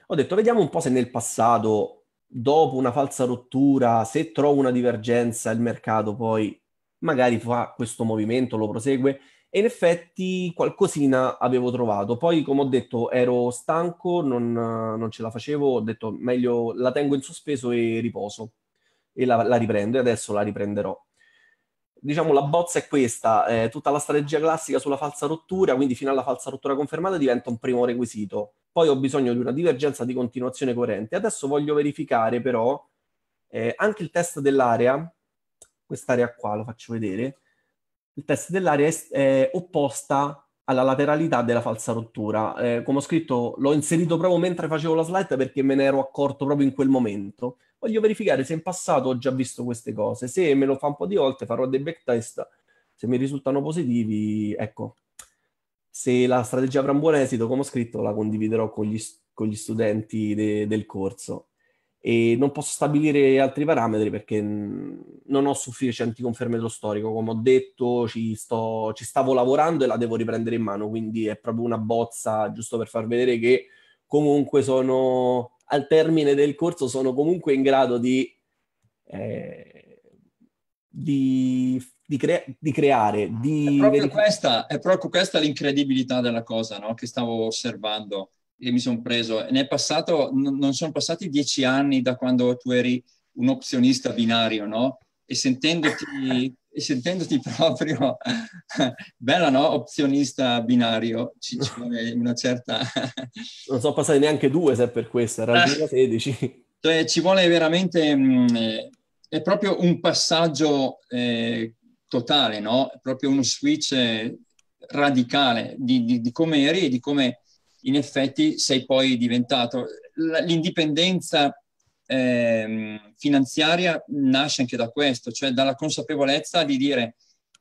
ho detto vediamo un po' se nel passato, dopo una falsa rottura, se trovo una divergenza, il mercato poi magari fa questo movimento, lo prosegue. E in effetti qualcosina avevo trovato. Poi, come ho detto, ero stanco, non, non ce la facevo, ho detto meglio la tengo in sospeso e riposo. E la, la riprendo e adesso la riprenderò diciamo la bozza è questa, eh, tutta la strategia classica sulla falsa rottura, quindi fino alla falsa rottura confermata diventa un primo requisito. Poi ho bisogno di una divergenza di continuazione coerente. Adesso voglio verificare però eh, anche il test dell'area, quest'area qua lo faccio vedere, il test dell'area è, è opposta alla lateralità della falsa rottura. Eh, come ho scritto, l'ho inserito proprio mentre facevo la slide perché me ne ero accorto proprio in quel momento voglio verificare se in passato ho già visto queste cose. Se me lo fa un po' di volte, farò dei backtest. Se mi risultano positivi, ecco. Se la strategia avrà un buon esito, come ho scritto, la condividerò con gli, con gli studenti de, del corso. E non posso stabilire altri parametri perché non ho sufficienti conferme dello storico. Come ho detto, ci, sto, ci stavo lavorando e la devo riprendere in mano, quindi è proprio una bozza giusto per far vedere che comunque sono al termine del corso sono comunque in grado di, eh, di, di, cre- di creare. Di è, proprio questa, è proprio questa l'incredibilità della cosa no? che stavo osservando e mi sono preso. Nel passato, n- non sono passati dieci anni da quando tu eri un opzionista binario, no? E sentendoti eh e sentendoti proprio, bella no, opzionista binario, ci vuole una certa... non so passare neanche due se è per questo, era il 2016. Eh. Cioè ci vuole veramente, mh, mm, eh, è proprio un passaggio eh, totale, no? È proprio uno switch eh, radicale di, di, di come eri e di come in effetti sei poi diventato. L'indipendenza eh, finanziaria nasce anche da questo, cioè dalla consapevolezza di dire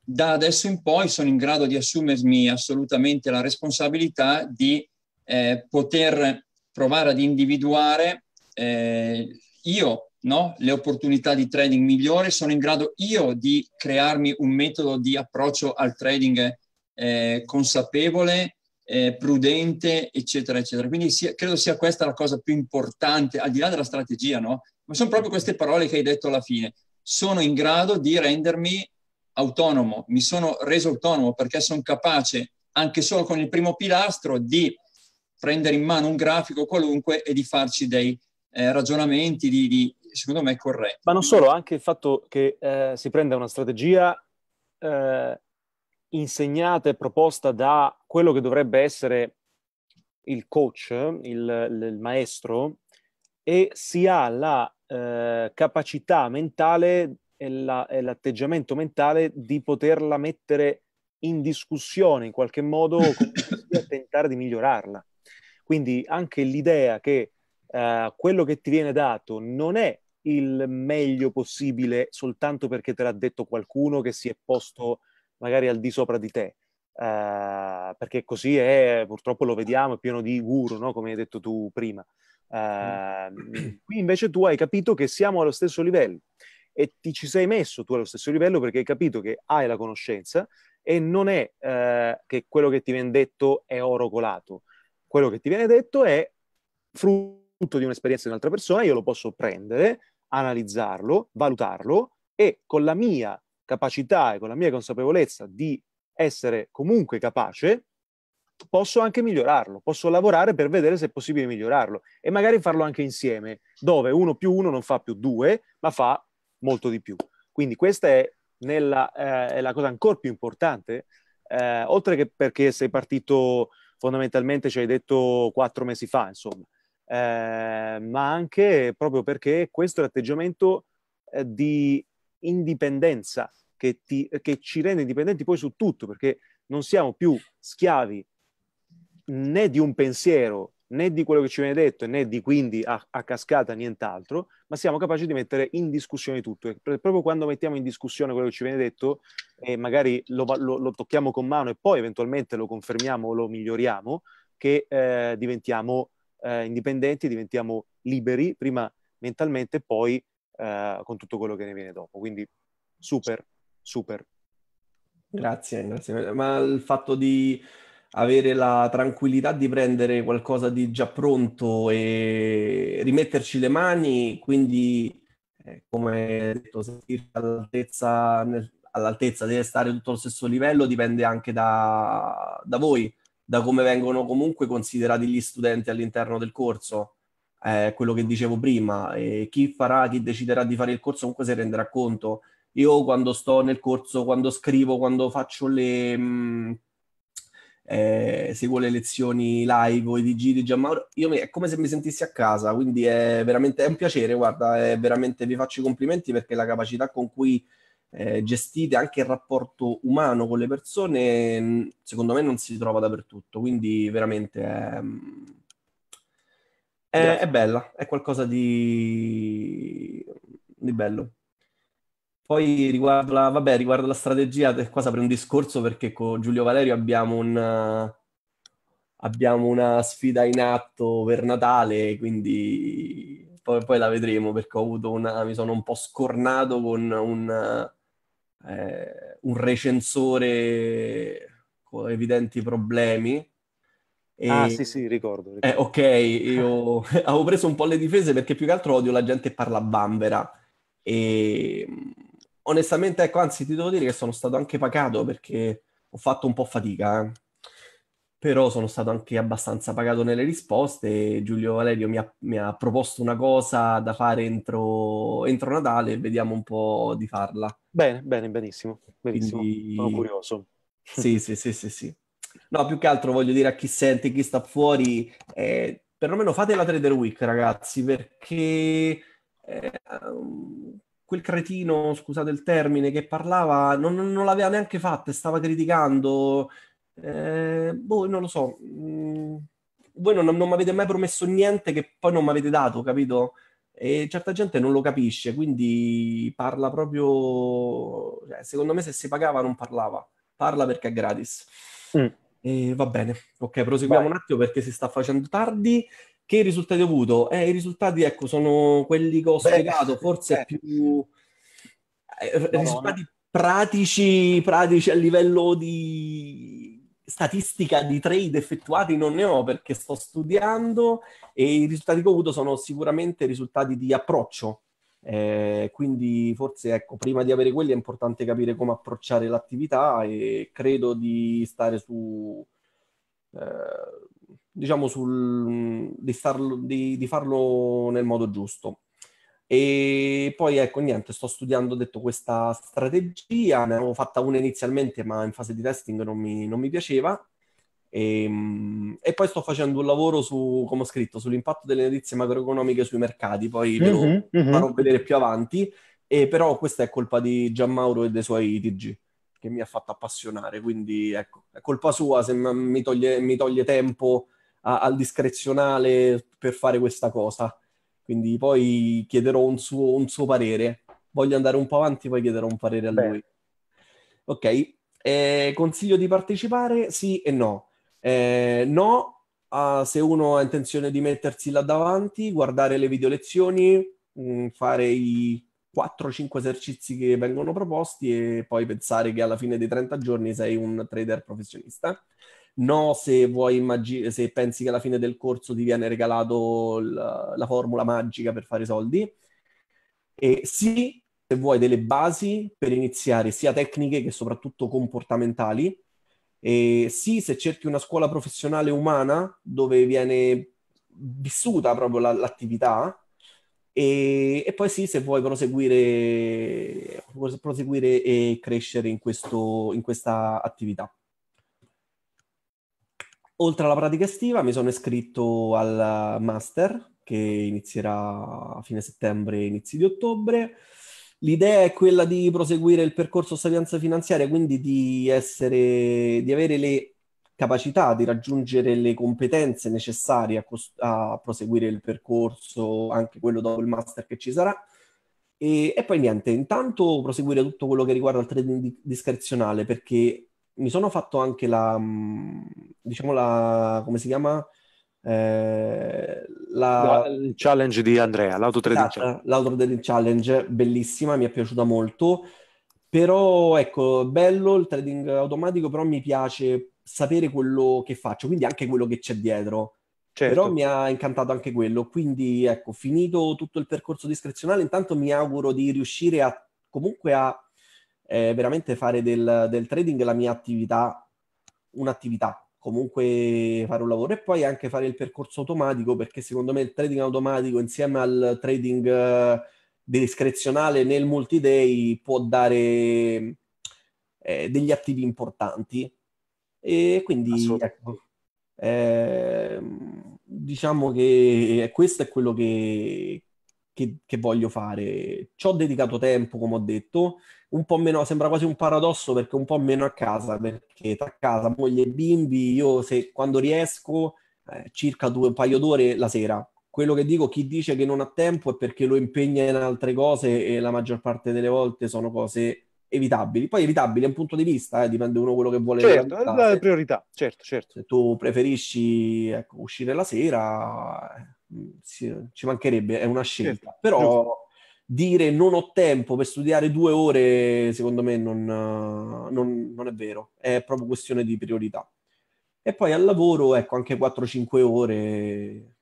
da adesso in poi sono in grado di assumermi assolutamente la responsabilità di eh, poter provare ad individuare eh, io no? le opportunità di trading migliore, sono in grado io di crearmi un metodo di approccio al trading eh, consapevole, eh, prudente, eccetera, eccetera. Quindi sia, credo sia questa la cosa più importante, al di là della strategia, no? Ma sono proprio queste parole che hai detto alla fine. Sono in grado di rendermi autonomo, mi sono reso autonomo perché sono capace, anche solo con il primo pilastro, di prendere in mano un grafico qualunque e di farci dei eh, ragionamenti, di, di, secondo me, corretti. Ma non solo, anche il fatto che eh, si prenda una strategia eh, insegnata e proposta da quello che dovrebbe essere il coach, il, il maestro, e si ha la eh, capacità mentale e, la, e, l'atteggiamento mentale di poterla mettere in discussione in qualche modo e tentare di migliorarla. Quindi anche l'idea che eh, quello che ti viene dato non è il meglio possibile soltanto perché te l'ha detto qualcuno che si è posto magari al di sopra di te, Ehm, perché così è, purtroppo lo vediamo, è pieno di guru, no? come hai detto tu prima. Eh, qui invece tu hai capito che siamo allo stesso livello e ti ci sei messo tu allo stesso livello perché hai capito che hai la conoscenza e non è eh, che quello che ti viene detto è oro colato, quello che ti viene detto è frutto di un'esperienza di un'altra persona, io lo posso prendere, analizzarlo, valutarlo e con la mia capacità e con la mia consapevolezza di essere comunque capace, posso anche migliorarlo, posso lavorare per vedere se è possibile migliorarlo e magari farlo anche insieme, dove uno più uno non fa più due, ma fa molto di più. Quindi questa è, nella, eh, è la cosa ancora più importante, eh, oltre che perché sei partito fondamentalmente, ci hai detto quattro mesi fa, insomma, eh, ma anche proprio perché questo è l'atteggiamento eh, di indipendenza che, ti, che ci rende indipendenti poi su tutto, perché non siamo più schiavi né di un pensiero né di quello che ci viene detto né di quindi a, a, cascata nient'altro, ma siamo capaci di mettere in discussione tutto. E proprio quando mettiamo in discussione quello che ci viene detto e magari lo, lo, lo tocchiamo con mano e poi eventualmente lo confermiamo o lo miglioriamo, che eh, diventiamo eh, indipendenti, diventiamo liberi, prima mentalmente, e poi eh, con tutto quello che ne viene dopo. Quindi super super. Grazie, grazie. Ma il fatto di avere la tranquillità di prendere qualcosa di già pronto e rimetterci le mani, quindi eh, come detto, sentirsi all'altezza, nel, all'altezza, deve stare tutto allo stesso livello, dipende anche da, da, voi, da come vengono comunque considerati gli studenti all'interno del corso. Eh, quello che dicevo prima, eh, chi farà, chi deciderà di fare il corso comunque si renderà conto io quando sto nel corso, quando scrivo, quando faccio le... Mh, mm, eh, seguo le lezioni live o i DG di Gianmauro, io mi, è come se mi sentissi a casa, quindi è veramente è un piacere, guarda, è veramente vi faccio i complimenti perché la capacità con cui eh, gestite anche il rapporto umano con le persone, mm, secondo me non si trova dappertutto, quindi veramente è, mm, è, è bella, è qualcosa di, di bello. Poi riguardo la, vabbè, riguardo la strategia, eh, qua si apre un discorso perché con Giulio Valerio abbiamo, un, eh, abbiamo una sfida in atto per Natale, quindi poi, poi la vedremo perché ho avuto una, mi sono un po' scornato con un, eh, un recensore con evidenti problemi. E... Ah sì sì, ricordo. Eh, ricordo. Eh, ok, io avevo preso un po' le difese perché più che altro odio la gente che parla bambera. E onestamente, ecco, anzi, ti devo dire che sono stato anche pagato perché ho fatto un po' fatica, eh. però sono stato anche abbastanza pagato nelle risposte. Giulio Valerio mi ha, mi ha proposto una cosa da fare entro, entro, Natale e vediamo un po' di farla. Bene, bene, benissimo. benissimo. Quindi... Sono curioso. Sì, sì, sì, sì, sì. No, più che altro voglio dire a chi sente, chi sta fuori, eh, perlomeno fate la Trader Week, ragazzi, perché... Eh, quel cretino, scusate il termine, che parlava, non, non l'aveva neanche fatta stava criticando. Eh, boh, non lo so. Mm, voi non, non mi avete mai promesso niente che poi non mi avete dato, capito? E certa gente non lo capisce, quindi parla proprio... Cioè, secondo me se si pagava non parlava, parla perché è gratis. Mm. E va bene, ok, proseguiamo Vai. un attimo perché si sta facendo tardi. Che risultati ho avuto? Eh, I risultati, ecco, sono quelli che ho Beh, spiegato, eh, forse eh. più... Eh, risultati pratici, pratici a livello di statistica di trade effettuati non ne ho perché sto studiando e i risultati che ho avuto sono sicuramente risultati di approccio. Eh, quindi forse ecco, prima di avere quelli è importante capire come approcciare l'attività e credo di stare su... Eh, diciamo, sul, di, starlo, di, di, farlo nel modo giusto. E poi ecco, niente, sto studiando, detto, questa strategia, ne avevo fatta una inizialmente, ma in fase di testing non mi, non mi piaceva. E, ehm, e, poi sto facendo un lavoro su, come ho scritto, sull'impatto delle notizie macroeconomiche sui mercati, poi ve lo mm-hmm. farò vedere più avanti, e però questa è colpa di Gianmauro e dei suoi TG che mi ha fatto appassionare, quindi ecco, è colpa sua se mi toglie, mi toglie tempo a, al discrezionale per fare questa cosa. Quindi poi chiederò un suo, un suo, parere. Voglio andare un po' avanti, poi chiederò un parere a Beh. lui. Ok, eh, consiglio di partecipare? Sì e no. Eh, no, a, ah, se uno ha intenzione di mettersi là davanti, guardare le video lezioni, mh, mm, fare i 4-5 esercizi che vengono proposti e poi pensare che alla fine dei 30 giorni sei un trader professionista no se, vuoi immagin- se pensi che alla fine del corso ti viene regalato la, la formula magica per fare soldi, e sì se vuoi delle basi per iniziare sia tecniche che soprattutto comportamentali, e sì se cerchi una scuola professionale umana dove viene vissuta proprio la, l'attività, e, e, poi sì, se vuoi proseguire, proseguire e crescere in, questo, in questa attività. Oltre alla pratica estiva mi sono iscritto al master che inizierà a fine settembre, inizi di ottobre. L'idea è quella di proseguire il percorso sapienza finanziaria, quindi di, essere, di avere le capacità di raggiungere le competenze necessarie a, cost- a, proseguire il percorso, anche quello dopo il master che ci sarà. E, e poi niente, intanto proseguire tutto quello che riguarda il trading di- discrezionale, perché mi sono fatto anche la, mm, diciamo la, come si chiama? Eh, la... la... challenge di Andrea, l'auto-trading esatto, challenge. challenge, bellissima, mi è piaciuta molto. Però ecco, bello il trading automatico, però mi piace sapere quello che faccio, quindi anche quello che c'è dietro. Certo. Però mi ha incantato anche quello. Quindi ecco, finito tutto il percorso discrezionale, intanto mi auguro di riuscire a comunque a eh, veramente fare del, del, trading la mia attività, un'attività, comunque fare un lavoro e poi anche fare il percorso automatico perché secondo me il trading automatico insieme al trading eh, discrezionale nel multi-day può dare eh, degli attivi importanti e quindi ecco, ehm, diciamo che questo è quello che, che, che voglio fare. Ci ho dedicato tempo, come ho detto, un po' meno, sembra quasi un paradosso perché un po' meno a casa, perché tra casa, moglie e bimbi, io se quando riesco eh, circa due, un paio d'ore la sera. Quello che dico, chi dice che non ha tempo è perché lo impegna in altre cose e la maggior parte delle volte sono cose evitabili. Poi evitabili è un punto di vista, eh, dipende uno quello che vuole. Certo, la, la priorità, certo, certo. Se tu preferisci ecco, uscire la sera, mm, sì, ci mancherebbe, è una scelta. Certo, Però... Giusto dire non ho tempo per studiare due ore, secondo me non, non, non è vero, è proprio questione di priorità. E poi al lavoro, ecco, anche 4-5 ore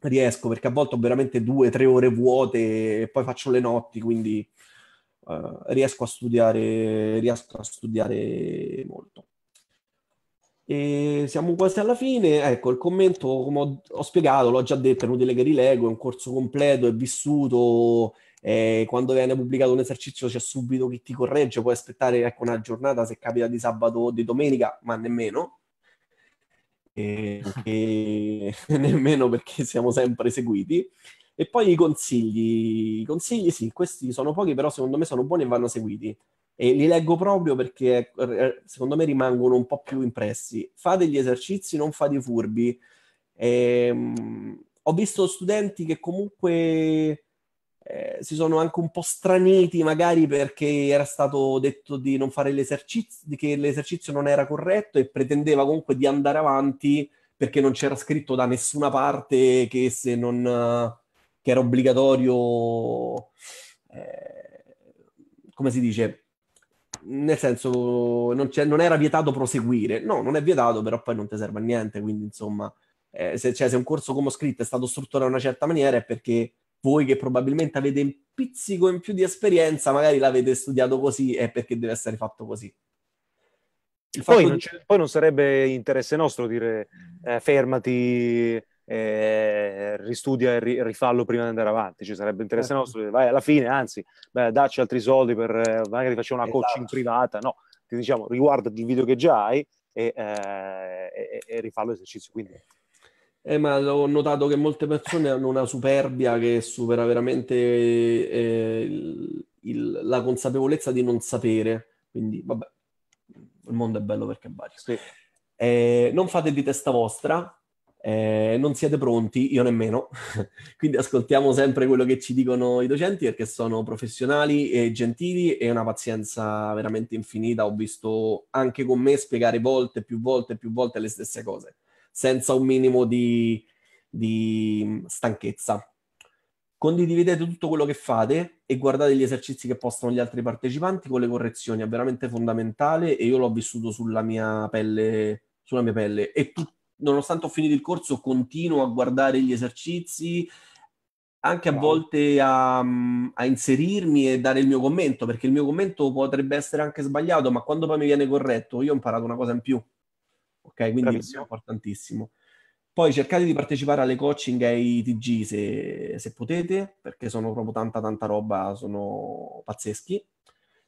riesco, perché a volte ho veramente 2-3 ore vuote e poi faccio le notti, quindi eh, riesco, a studiare, riesco a studiare molto. E siamo quasi alla fine, ecco il commento come ho, ho spiegato, l'ho già detto, è inutile che rilego, è un corso completo, è vissuto, eh, quando viene pubblicato un esercizio c'è subito chi ti corregge, puoi aspettare ecco, una giornata se capita di sabato o di domenica, ma nemmeno, e, e nemmeno perché siamo sempre seguiti. E poi i consigli, i consigli sì, questi sono pochi, però secondo me sono buoni e vanno seguiti e li leggo proprio perché eh, eh, secondo me rimangono un po' più impressi. Fa degli esercizi, non fa i furbi. Ehm, ho visto studenti che comunque eh, si sono anche un po' straniti magari perché era stato detto di non fare l'esercizio, che l'esercizio non era corretto e pretendeva comunque di andare avanti perché non c'era scritto da nessuna parte che se non che era obbligatorio eh, come si dice nel senso, non, non, era vietato proseguire. No, non è vietato, però poi non ti serve a niente. Quindi, insomma, eh, se, cioè, se, un corso come ho scritto è stato strutturato in una certa maniera è perché voi che probabilmente avete un pizzico in più di esperienza, magari l'avete studiato così, è perché deve essere fatto così. Poi non, di... poi non, sarebbe interesse nostro dire eh, fermati eh, ristudia e ri, rifallo prima di andare avanti. Ci sarebbe interesse certo. nostro, vai alla fine, anzi, beh, dacci altri soldi per eh, magari facciamo una esatto. coaching privata. No, ti diciamo, riguardati il video che già hai e, eh, e, e rifallo l'esercizio. Quindi eh, ma ho notato che molte persone hanno una superbia che supera veramente eh, il, il, la consapevolezza di non sapere. Quindi, vabbè, il mondo è bello perché è vario. Sì. Eh, non fate di testa vostra, eh, non siete pronti, io nemmeno. Quindi ascoltiamo sempre quello che ci dicono i docenti perché sono professionali e gentili e una pazienza veramente infinita. Ho visto anche con me spiegare volte, più volte, più volte le stesse cose, senza un minimo di, di stanchezza. Condividete tutto quello che fate e guardate gli esercizi che postano gli altri partecipanti con le correzioni, è veramente fondamentale e io l'ho vissuto sulla mia pelle, sulla mia pelle. e tutto nonostante ho finito il corso, continuo a guardare gli esercizi, anche a wow. volte a, mm, a, inserirmi e dare il mio commento, perché il mio commento potrebbe essere anche sbagliato, ma quando poi mi viene corretto, io ho imparato una cosa in più. Ok, quindi Bravissimo. è importantissimo. Poi cercate di partecipare alle coaching e ai TG se, se potete, perché sono proprio tanta tanta roba, sono pazzeschi.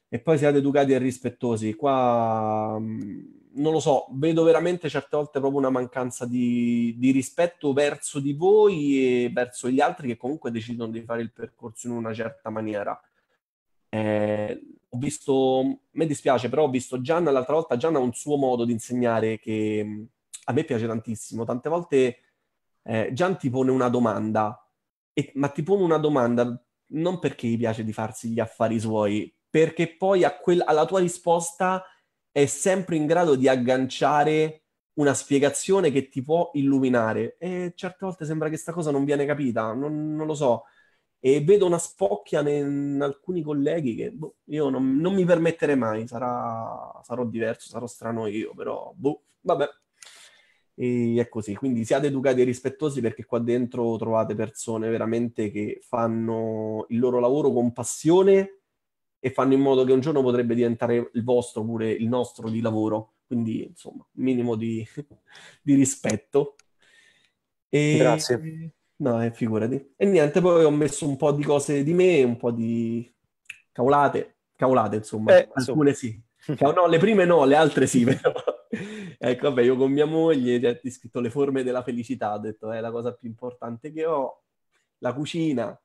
E poi siate educati e rispettosi. Qua mm, non lo so, vedo veramente certe volte proprio una mancanza di, di, rispetto verso di voi e verso gli altri che comunque decidono di fare il percorso in una certa maniera. Eh, ho visto, mi dispiace, però ho visto Gianna l'altra volta, Gianna ha un suo modo di insegnare che mm, a me piace tantissimo. Tante volte eh, Gian ti pone una domanda, e, ma ti pone una domanda non perché gli piace di farsi gli affari suoi, perché poi quel, alla tua risposta è sempre in grado di agganciare una spiegazione che ti può illuminare e certe volte sembra che questa cosa non viene capita, non, non lo so. E vedo una spocchia in alcuni colleghi che boh, io non, non, mi permetterei mai, sarà, sarò diverso, sarò strano io, però boh, vabbè. E è così, quindi siate educati e rispettosi perché qua dentro trovate persone veramente che fanno il loro lavoro con passione e fanno in modo che un giorno potrebbe diventare il vostro pure il nostro di lavoro. Quindi, insomma, minimo di, di rispetto. E... Grazie. No, eh, figurati. E niente, poi ho messo un po' di cose di me, un po' di cavolate, cavolate insomma, eh, alcune sì. No, le prime no, le altre sì, però. ecco, vabbè, io con mia moglie cioè, ho scritto le forme della felicità, ho detto è eh, la cosa più importante che ho, la cucina,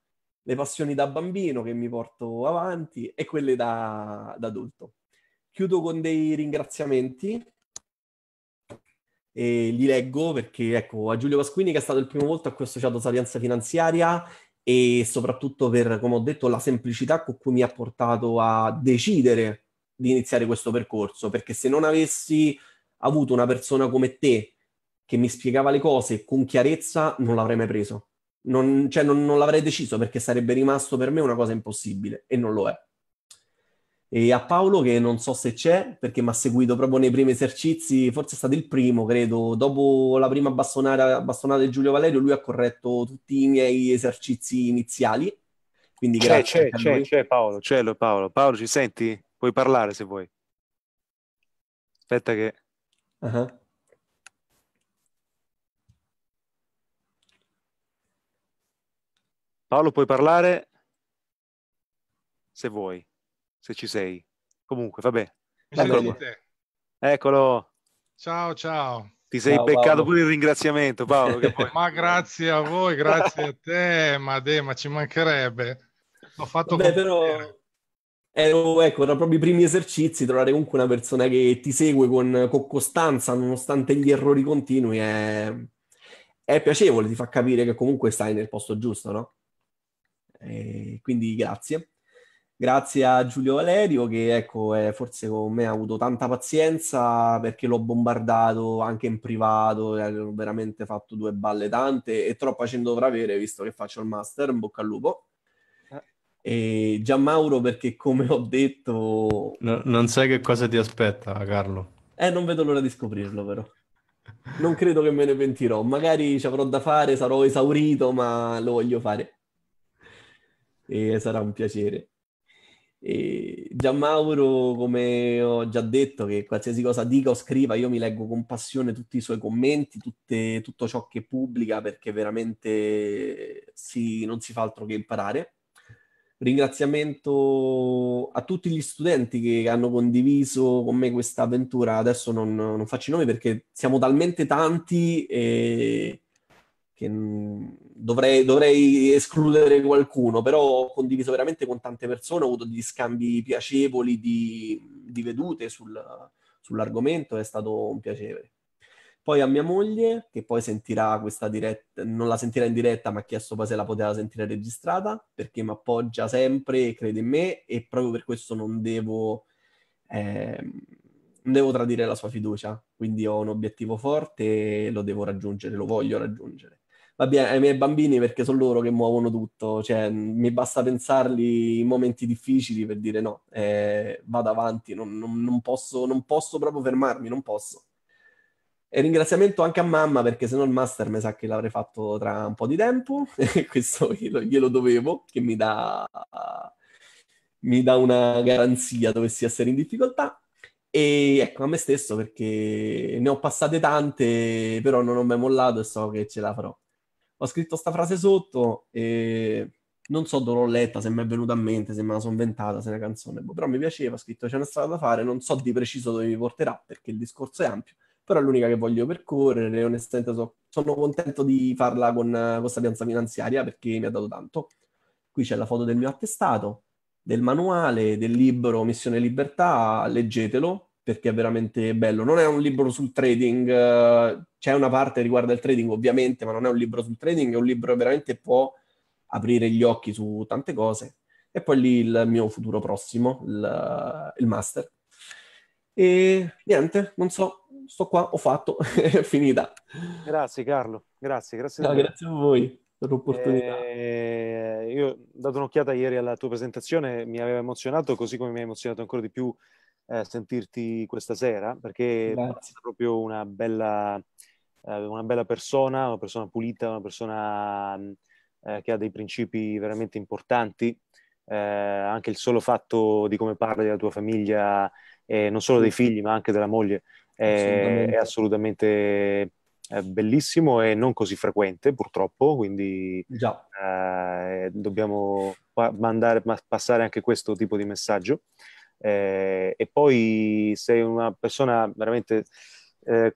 le passioni da bambino che mi porto avanti e quelle da, da adulto. Chiudo con dei ringraziamenti e li leggo perché ecco a Giulio Pasquini che è stato il primo volto a cui ho associato Sapienza Finanziaria e soprattutto per, come ho detto, la semplicità con cui mi ha portato a decidere di iniziare questo percorso, perché se non avessi avuto una persona come te che mi spiegava le cose con chiarezza, non l'avrei mai preso. Non, cioè, non, non l'avrei deciso perché sarebbe rimasto per me una cosa impossibile e non lo è. E a Paolo, che non so se c'è, perché mi ha seguito proprio nei primi esercizi, forse è stato il primo, credo, dopo la prima bastonata, bastonata di Giulio Valerio, lui ha corretto tutti i miei esercizi iniziali. Quindi c'è, c'è, c'è, c'è, Paolo, c'è lo Paolo. Paolo, ci senti? Puoi parlare se vuoi. Aspetta che... Uh-huh. Paolo puoi parlare se vuoi, se ci sei. Comunque, vabbè. Eccolo. Eccolo. Ciao, ciao. Ti sei ciao, beccato Paolo. pure il ringraziamento, Paolo. poi... ma grazie a voi, grazie a te, ma, de, ma ci mancherebbe. L'ho fatto Beh, però ero, ecco, tra proprio i primi esercizi, trovare comunque una persona che ti segue con, con costanza, nonostante gli errori continui, è, è piacevole, ti fa capire che comunque stai nel posto giusto, no? E eh, quindi grazie. Grazie a Giulio Valerio che ecco, è, eh, forse con me ha avuto tanta pazienza perché l'ho bombardato anche in privato, eh, ho veramente fatto due balle tante e troppa ce ne avere visto che faccio il master, in bocca al lupo. E Gianmauro perché come ho detto... No, non sai che cosa ti aspetta Carlo. Eh, non vedo l'ora di scoprirlo però. Non credo che me ne pentirò, magari ci avrò da fare, sarò esaurito ma lo voglio fare e sarà un piacere. E Gianmauro, come ho già detto, che qualsiasi cosa dica o scriva, io mi leggo con passione tutti i suoi commenti, tutte, tutto ciò che pubblica, perché veramente si, non si fa altro che imparare. Ringraziamento a tutti gli studenti che hanno condiviso con me questa avventura. Adesso non, non faccio i nomi perché siamo talmente tanti e che mm, dovrei, dovrei, escludere qualcuno, però ho condiviso veramente con tante persone, ho avuto degli scambi piacevoli di, di vedute sul, sull'argomento, è stato un piacere. Poi a mia moglie, che poi sentirà questa diretta, non la sentirà in diretta, ma ha chiesto poi se la poteva sentire registrata, perché mi appoggia sempre, e crede in me e proprio per questo non devo, eh, non devo tradire la sua fiducia. Quindi ho un obiettivo forte e lo devo raggiungere, lo voglio raggiungere. Vabbè, ai miei bambini perché sono loro che muovono tutto, cioè mi basta pensarli in momenti difficili per dire no, eh, vado avanti, non, non, non, posso, non posso proprio fermarmi, non posso. E ringraziamento anche a mamma perché se no il master mi sa che l'avrei fatto tra un po' di tempo, questo glielo, glielo dovevo, che mi dà, mi dà una garanzia dovessi essere in difficoltà. E ecco, a me stesso perché ne ho passate tante, però non ho mai mollato e so che ce la farò ho scritto sta frase sotto e non so dove l'ho letta, se mi è venuta a mente, se me la sono inventata, se è una canzone, boh, però mi piaceva, ho scritto c'è una strada da fare, non so di preciso dove mi porterà perché il discorso è ampio, però è l'unica che voglio percorrere, onestamente so, sono contento di farla con questa pianza finanziaria perché mi ha dato tanto. Qui c'è la foto del mio attestato, del manuale, del libro Missione Libertà, leggetelo, perché è veramente bello. Non è un libro sul trading, eh, c'è una parte riguardo al trading ovviamente, ma non è un libro sul trading, è un libro che veramente può aprire gli occhi su tante cose. E poi lì il mio futuro prossimo, il, il master. E niente, non so, sto qua, ho fatto, è finita. Grazie Carlo, grazie, grazie. No, grazie a voi per l'opportunità. Eh, io ho dato un'occhiata ieri alla tua presentazione, mi aveva emozionato, così come mi ha emozionato ancora di più eh, sentirti questa sera perché Grazie. è proprio una bella, eh, una bella persona, una persona pulita, una persona mm, eh, che ha dei principi veramente importanti. Eh, anche il solo fatto di come parli della tua famiglia, non solo dei figli ma anche della moglie, assolutamente. è assolutamente eh, bellissimo e non così frequente purtroppo, quindi eh, dobbiamo pa- mandare, ma- passare anche questo tipo di messaggio eh, e poi sei una persona veramente eh,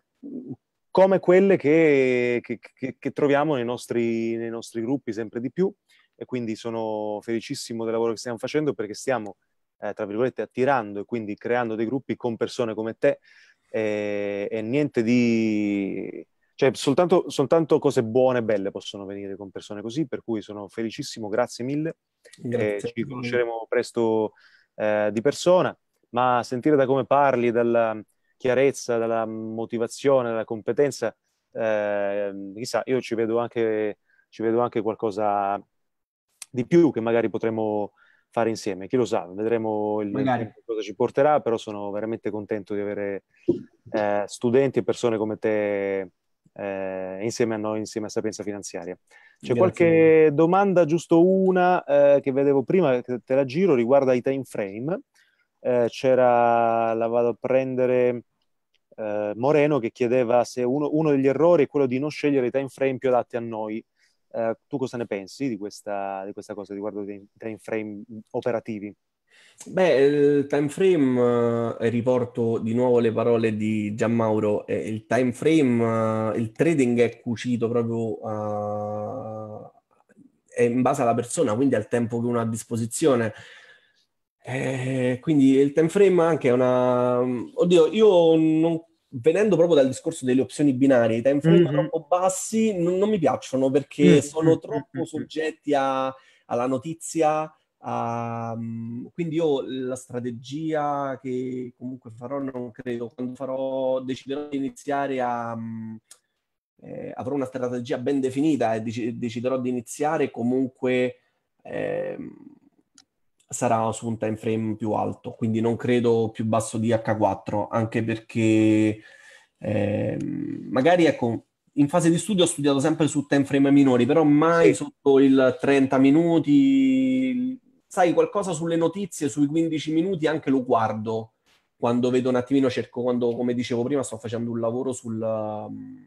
come quelle che, che, che, che troviamo nei nostri, nei nostri, gruppi sempre di più e quindi sono felicissimo del lavoro che stiamo facendo perché stiamo, eh, tra virgolette, attirando e quindi creando dei gruppi con persone come te e niente di cioè soltanto, soltanto, cose buone e belle possono venire con persone così, per cui sono felicissimo, grazie mille. Grazie. Eh, ci conosceremo presto eh, di persona, ma sentire da come parli, dalla mm, chiarezza, dalla motivazione, dalla competenza, eh, chissà, io ci vedo, anche, ci vedo anche qualcosa di più che magari potremo fare insieme. Chi lo sa, vedremo il cosa ci porterà, però sono veramente contento di avere eh, studenti e persone come te eh, insieme a noi, insieme a Sapienza Finanziaria. C'è qualche domanda, giusto una, eh, che vedevo prima, che te la giro, riguarda i time frame. Eh, c'era, la vado a prendere, eh, Moreno che chiedeva se uno, uno, degli errori è quello di non scegliere i time frame più adatti a noi. Eh, tu cosa ne pensi di questa, di questa cosa riguardo ai time frame operativi? Beh, il time frame, eh, riporto di nuovo le parole di Gianmauro, eh, il time frame, eh, il trading è cucito proprio eh, è in base alla persona, quindi al tempo che uno ha a disposizione. Eh, quindi il time frame anche è una... Mm, oddio, io non... venendo proprio dal discorso delle opzioni binarie, i time frame mm-hmm. troppo bassi non, non, mi piacciono perché mm-hmm. sono troppo mm-hmm. soggetti a, alla notizia, Uh, quindi io la strategia che comunque farò non credo, quando farò, deciderò di iniziare a... Eh, avrò una strategia ben definita e dec- deciderò di iniziare comunque eh, sarà su un time frame più alto, quindi non credo più basso di H4, anche perché eh, magari ecco, in fase di studio ho studiato sempre su time frame minori, però mai sì. sotto il 30 minuti, sai qualcosa sulle notizie sui 15 minuti anche lo guardo quando vedo un attimino cerco quando come dicevo prima sto facendo un lavoro sul um,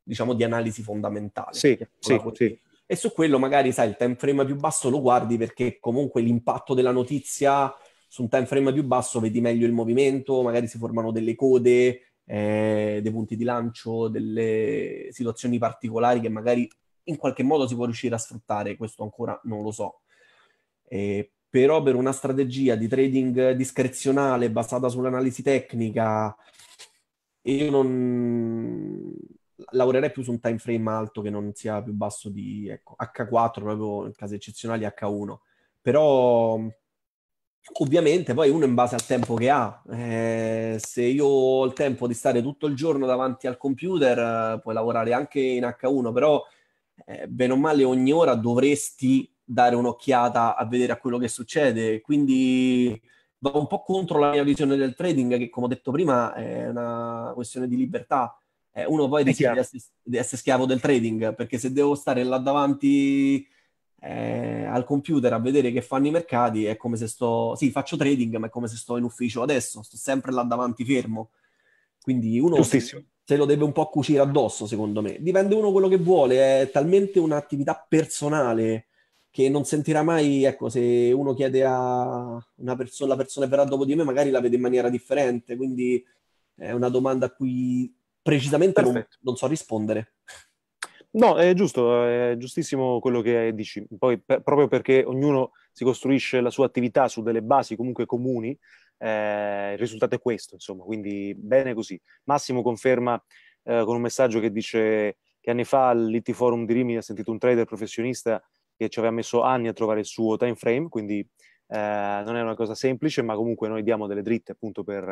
diciamo di analisi fondamentale sì, ecco, sì, sì. e su quello magari sai il time frame più basso lo guardi perché comunque l'impatto della notizia su un time frame più basso vedi meglio il movimento magari si formano delle code eh, dei punti di lancio delle situazioni particolari che magari in qualche modo si può riuscire a sfruttare questo ancora non lo so eh, però per una strategia di trading discrezionale basata sull'analisi tecnica, io non lavorerei più su un time frame alto che non sia più basso di ecco, H4, proprio in casi eccezionali H1. Però ovviamente poi uno in base al tempo che ha. Eh, se io ho il tempo di stare tutto il giorno davanti al computer, eh, puoi lavorare anche in H1, però eh, bene o male ogni ora dovresti dare un'occhiata a vedere a quello che succede. Quindi va un po' contro la mia visione del trading, che come ho detto prima è una questione di libertà. Eh, uno poi rischia di essere, di essere, schiavo del trading, perché se devo stare là davanti eh, al computer a vedere che fanno i mercati, è come se sto... Sì, faccio trading, ma è come se sto in ufficio adesso, sto sempre là davanti fermo. Quindi uno se lo deve un po' cucire addosso, secondo me. Dipende uno quello che vuole, è talmente un'attività personale che non sentirà mai, ecco, se uno chiede a una persona, la persona che verrà dopo di me, magari la vede in maniera differente, quindi è una domanda a cui precisamente non, non, so rispondere. No, è giusto, è giustissimo quello che dici. Poi, per, proprio perché ognuno si costruisce la sua attività su delle basi comunque comuni, eh, il risultato è questo, insomma, quindi bene così. Massimo conferma eh, con un messaggio che dice che anni fa all'IT Forum di Rimini ha sentito un trader professionista che ci aveva messo anni a trovare il suo time frame, quindi eh, non è una cosa semplice, ma comunque noi diamo delle dritte appunto per,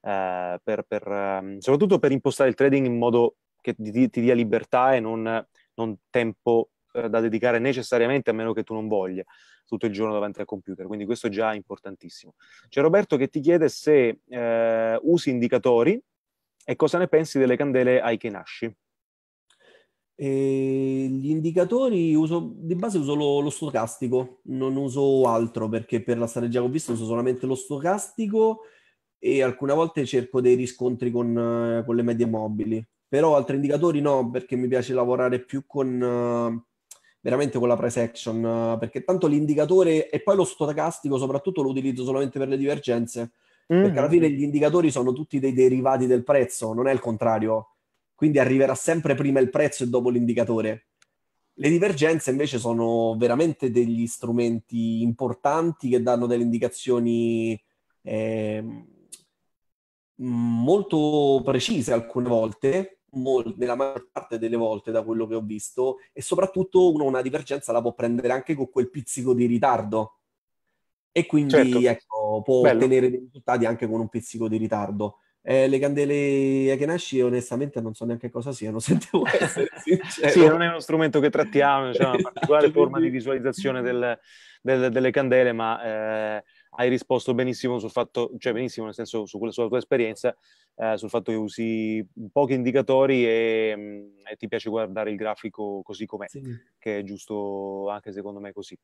eh, per, per ehm, soprattutto per impostare il trading in modo che ti, ti dia libertà e non, non tempo eh, da dedicare necessariamente a meno che tu non voglia tutto il giorno davanti al computer, quindi questo è già importantissimo. C'è Roberto che ti chiede se eh, usi indicatori e cosa ne pensi delle candele ai che nasci. E ehm, gli indicatori uso, di base uso lo, lo, stocastico, non uso altro perché per la strategia che ho visto uso solamente lo stocastico e alcune volte cerco dei riscontri con, con le medie mobili, però altri indicatori no perché mi piace lavorare più con veramente con la price action perché tanto l'indicatore e poi lo stocastico soprattutto lo utilizzo solamente per le divergenze mm-hmm. perché alla mm. fine gli indicatori sono tutti dei derivati del prezzo, non è il contrario quindi arriverà sempre prima il prezzo e dopo l'indicatore. Le divergenze invece sono veramente degli strumenti importanti che danno delle indicazioni eh, molto precise alcune volte, mol- nella maggior parte delle volte da quello che ho visto, e soprattutto uno una divergenza la può prendere anche con quel pizzico di ritardo. E quindi certo. ecco, può Bello. ottenere dei risultati anche con un pizzico di ritardo. Eh, le candele Ekenashi onestamente non so neanche cosa siano, se devo essere sincero. sì, non è uno strumento che trattiamo, cioè una particolare forma di visualizzazione del, del, delle candele, ma eh, hai risposto benissimo sul fatto, cioè benissimo nel senso su quella, sulla tua esperienza, eh, sul fatto che usi pochi indicatori e, mm, e, ti piace guardare il grafico così com'è, sì. che è giusto anche secondo me così.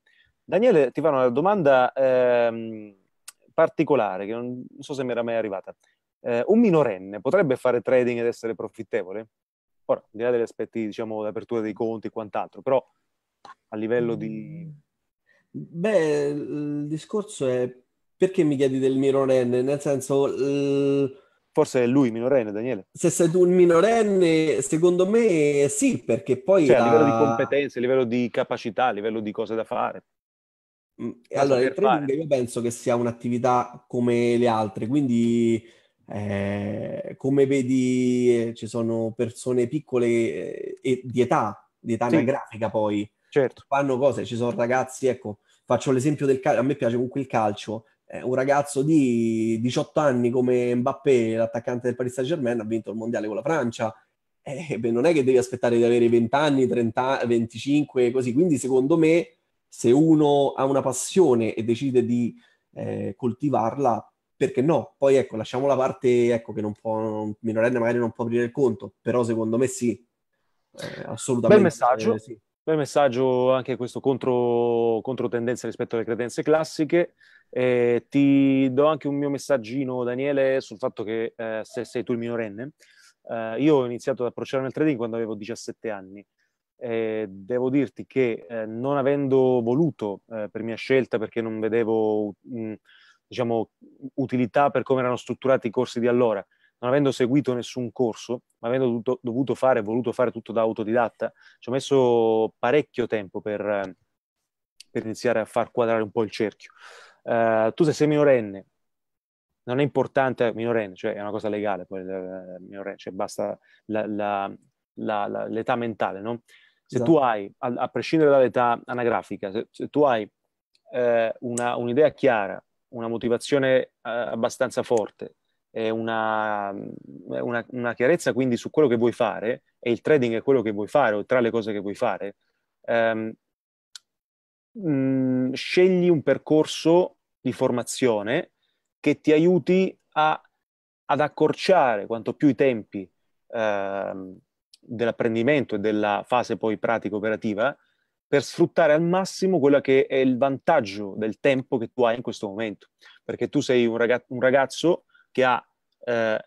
Daniele, ti fanno una domanda ehm, particolare che non so se mi era mai arrivata eh, un minorenne potrebbe fare trading ed essere profittevole? Ora, al di là degli aspetti, diciamo, d'apertura dei conti e quant'altro, però a livello di... Mm, beh, il discorso è perché mi chiedi del minorenne? Nel senso... Eh... Forse è lui minorenne, Daniele. Se sei tu un minorenne, secondo me sì, perché poi... Cioè, a livello di competenze, a livello di capacità, a livello di cose da fare. Mm, allora, il trading fare. io penso che sia un'attività come le altre, quindi eh, come vedi eh, ci sono persone piccole eh, e di età, di età sì. anagrafica poi, certo. fanno cose, ci sono ragazzi, ecco, faccio l'esempio del calcio, a me piace comunque il calcio, eh, un ragazzo di 18 anni come Mbappé, l'attaccante del Paris Saint Germain, ha vinto il mondiale con la Francia, eh, beh, non è che devi aspettare di avere 20 anni, 30, 25, così, quindi secondo me se uno ha una passione e decide di eh, coltivarla, perché no? Poi ecco, lasciamo la parte ecco, che non può, minorenne magari non può aprire il conto, però secondo me sì, eh, assolutamente. Bel messaggio, eh, sì. bel messaggio anche questo contro, tendenze rispetto alle credenze classiche. Eh, ti do anche un mio messaggino, Daniele, sul fatto che eh, se sei tu il minorenne, eh, io ho iniziato ad approcciarmi al trading quando avevo 17 anni. Eh, devo dirti che eh, non avendo voluto eh, per mia scelta, perché non vedevo mh, mm, diciamo, utilità per come erano strutturati i corsi di allora. Non avendo seguito nessun corso, ma avendo dovuto, dovuto fare e voluto fare tutto da autodidatta, ci ho messo parecchio tempo per, per iniziare a far quadrare un po' il cerchio. Uh, tu se sei minorenne, non è importante minorenne, cioè è una cosa legale, poi, uh, cioè basta la, la, la, l'età mentale, no? Se tu esatto. hai, a, prescindere dall'età anagrafica, se, se tu hai uh, una, un'idea chiara una motivazione eh, abbastanza forte e una, una, una, chiarezza quindi su quello che vuoi fare, e il trading è quello che vuoi fare, o tra le cose che vuoi fare, ehm, mh, mm, scegli un percorso di formazione che ti aiuti a, ad accorciare quanto più i tempi ehm, dell'apprendimento e della fase poi pratica operativa per sfruttare al massimo quello che è il vantaggio del tempo che tu hai in questo momento, perché tu sei un, ragaz- un ragazzo che ha eh,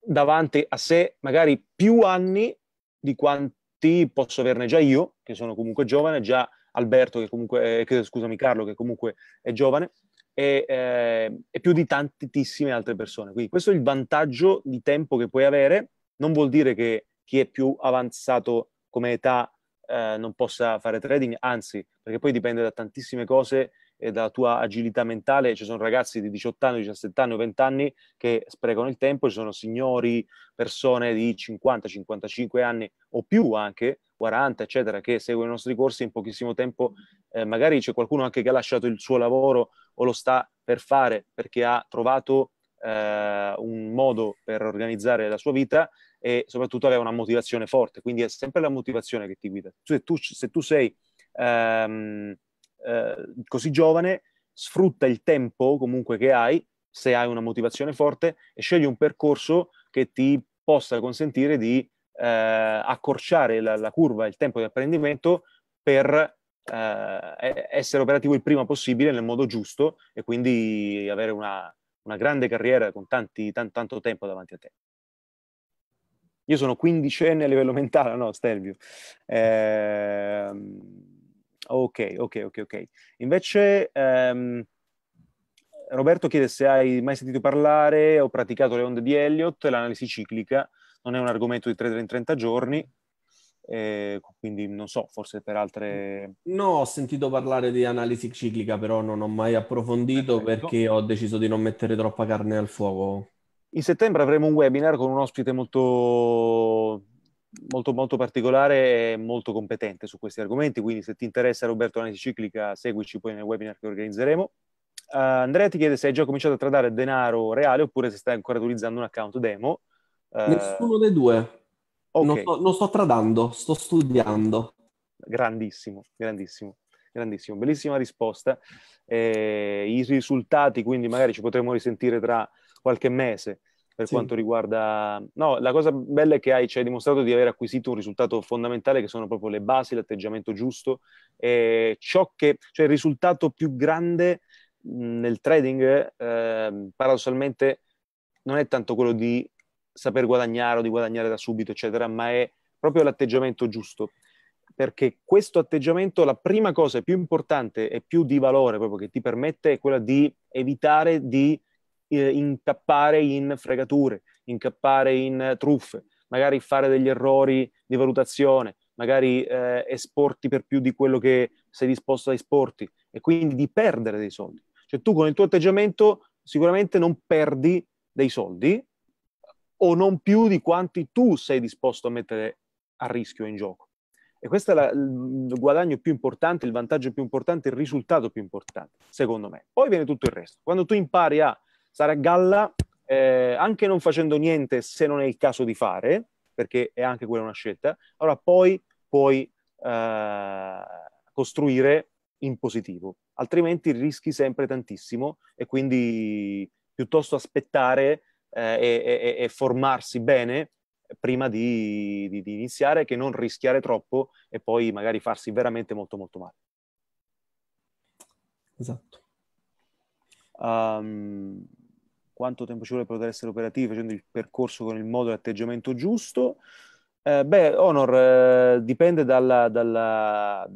davanti a sé magari più anni di quanti posso averne già io, che sono comunque giovane, già Alberto, che comunque, eh, scusami Carlo, che comunque è giovane, e, eh, e, più di tantissime altre persone. Quindi questo è il vantaggio di tempo che puoi avere, non vuol dire che chi è più avanzato come età eh, non possa fare trading, anzi, perché poi dipende da tantissime cose e dalla tua agilità mentale. Ci sono ragazzi di 18 anni, 17 anni o 20 anni che sprecano il tempo, ci sono signori, persone di 50, 55 anni o più anche, 40, eccetera, che seguono i nostri corsi in pochissimo tempo. Eh, magari c'è qualcuno anche che ha lasciato il suo lavoro o lo sta per fare perché ha trovato eh, un modo per organizzare la sua vita e soprattutto avere una motivazione forte. Quindi è sempre la motivazione che ti guida. Se tu, se tu sei ehm, eh, così giovane, sfrutta il tempo comunque che hai, se hai una motivazione forte, e scegli un percorso che ti possa consentire di eh, accorciare la, la, curva, il tempo di apprendimento per eh, essere operativo il prima possibile nel modo giusto e quindi avere una, una grande carriera con tanti, tan, tanto tempo davanti a te. Io sono quindicenne a livello mentale, no, Stelvio. Eh, ok, ok, ok, ok. Invece... Ehm, Roberto chiede se hai mai sentito parlare ho praticato le onde di Elliott, l'analisi ciclica, non è un argomento di trader in 30 giorni, eh, quindi non so, forse per altre... No, ho sentito parlare di analisi ciclica, però non ho mai approfondito Perfetto. perché ho deciso di non mettere troppa carne al fuoco. In settembre avremo un webinar con un ospite molto, molto, molto particolare e molto competente su questi argomenti, quindi se ti interessa Roberto l'analisi ciclica seguici poi nel webinar che organizzeremo. Uh, Andrea ti chiede se hai già cominciato a tradare denaro reale oppure se stai ancora utilizzando un account demo. Uh, Nessuno dei due. Okay. Non, sto, non sto tradando, sto studiando. Grandissimo, grandissimo grandissimo, bellissima risposta. Eh, I risultati, quindi magari ci potremo risentire tra qualche mese per sì. quanto riguarda... No, la cosa bella è che hai, ci hai dimostrato di aver acquisito un risultato fondamentale che sono proprio le basi, l'atteggiamento giusto e ciò che... cioè il risultato più grande nel trading eh, paradossalmente non è tanto quello di saper guadagnare o di guadagnare da subito, eccetera, ma è proprio l'atteggiamento giusto. Perché questo atteggiamento, la prima cosa più importante e più di valore proprio che ti permette è quella di evitare di eh, incappare in fregature, incappare in truffe, magari fare degli errori di valutazione, magari eh, esporti per più di quello che sei disposto a esporti e quindi di perdere dei soldi. Cioè tu con il tuo atteggiamento sicuramente non perdi dei soldi o non più di quanti tu sei disposto a mettere a rischio in gioco. E questo è la, il guadagno più importante, il vantaggio più importante, il risultato più importante, secondo me. Poi viene tutto il resto. Quando tu impari a stare a galla eh, anche non facendo niente se non è il caso di fare, perché è anche quella una scelta, allora poi puoi eh, costruire in positivo, altrimenti rischi sempre tantissimo e quindi piuttosto aspettare eh, e, e, e, formarsi bene prima di, di, di iniziare che non rischiare troppo e poi magari farsi veramente molto molto male. Esatto. Um, quanto tempo ci vuole per poter essere operativi facendo il percorso con il modo e l'atteggiamento giusto. Eh, beh, Honor, eh, dipende, dalla, dalla,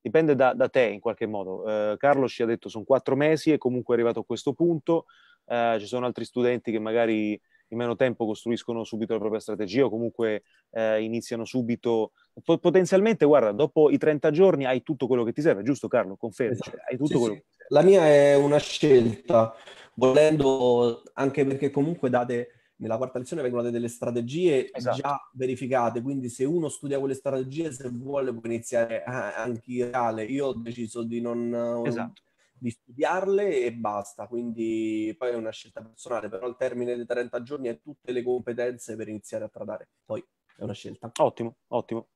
dipende da, da, te in qualche modo. Eh, Carlo ci ha detto che sono quattro mesi e comunque è arrivato a questo punto. Eh, ci sono altri studenti che magari in meno tempo costruiscono subito la propria strategia o comunque eh, iniziano subito. potenzialmente, guarda, dopo i 30 giorni hai tutto quello che ti serve, giusto Carlo? Confermi. Esatto. Cioè, hai tutto sì, quello sì. che ti serve. La mia è una scelta, volendo anche perché comunque date nella quarta lezione vengono date delle strategie esatto. già verificate, quindi se uno studia quelle strategie, se vuole può iniziare anche in reale. Io ho deciso di non eh, esatto di studiarle e basta. Quindi poi è una scelta personale, però al termine dei 30 giorni hai tutte le competenze per iniziare a tradare. Poi è una scelta. Ottimo, ottimo.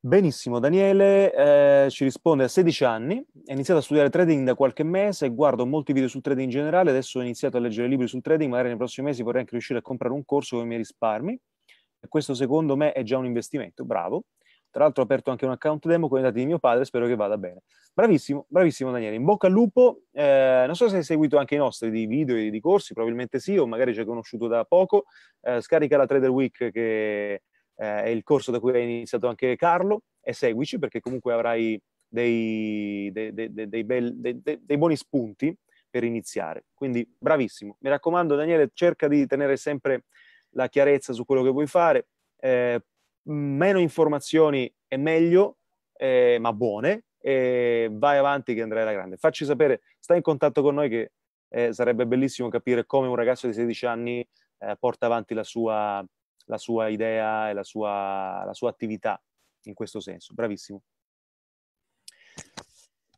Benissimo, Daniele eh, ci risponde a 16 anni, ha iniziato a studiare trading da qualche mese, guardo molti video sul trading in generale, adesso ho iniziato a leggere libri sul trading, magari nei prossimi mesi vorrei anche riuscire a comprare un corso con i miei risparmi. E questo secondo me è già un investimento, bravo. Tra l'altro ho aperto anche un account demo con i dati di mio padre, spero che vada bene. Bravissimo, bravissimo Daniele, in bocca al lupo. Eh, non so se hai seguito anche i nostri di video e di corsi, probabilmente sì, o magari ci hai conosciuto da poco. Eh, scarica la Trader Week che eh, è il corso da cui hai iniziato anche Carlo e seguici perché comunque avrai dei, dei, dei, dei bel, buoni spunti per iniziare. Quindi bravissimo. Mi raccomando Daniele, cerca di tenere sempre la chiarezza su quello che vuoi fare. Eh, meno informazioni è meglio, eh, ma buone, e vai avanti che andrai alla grande. Facci sapere, stai in contatto con noi che eh, sarebbe bellissimo capire come un ragazzo di 16 anni eh, porta avanti la sua, la sua, idea e la sua, la sua attività in questo senso. Bravissimo.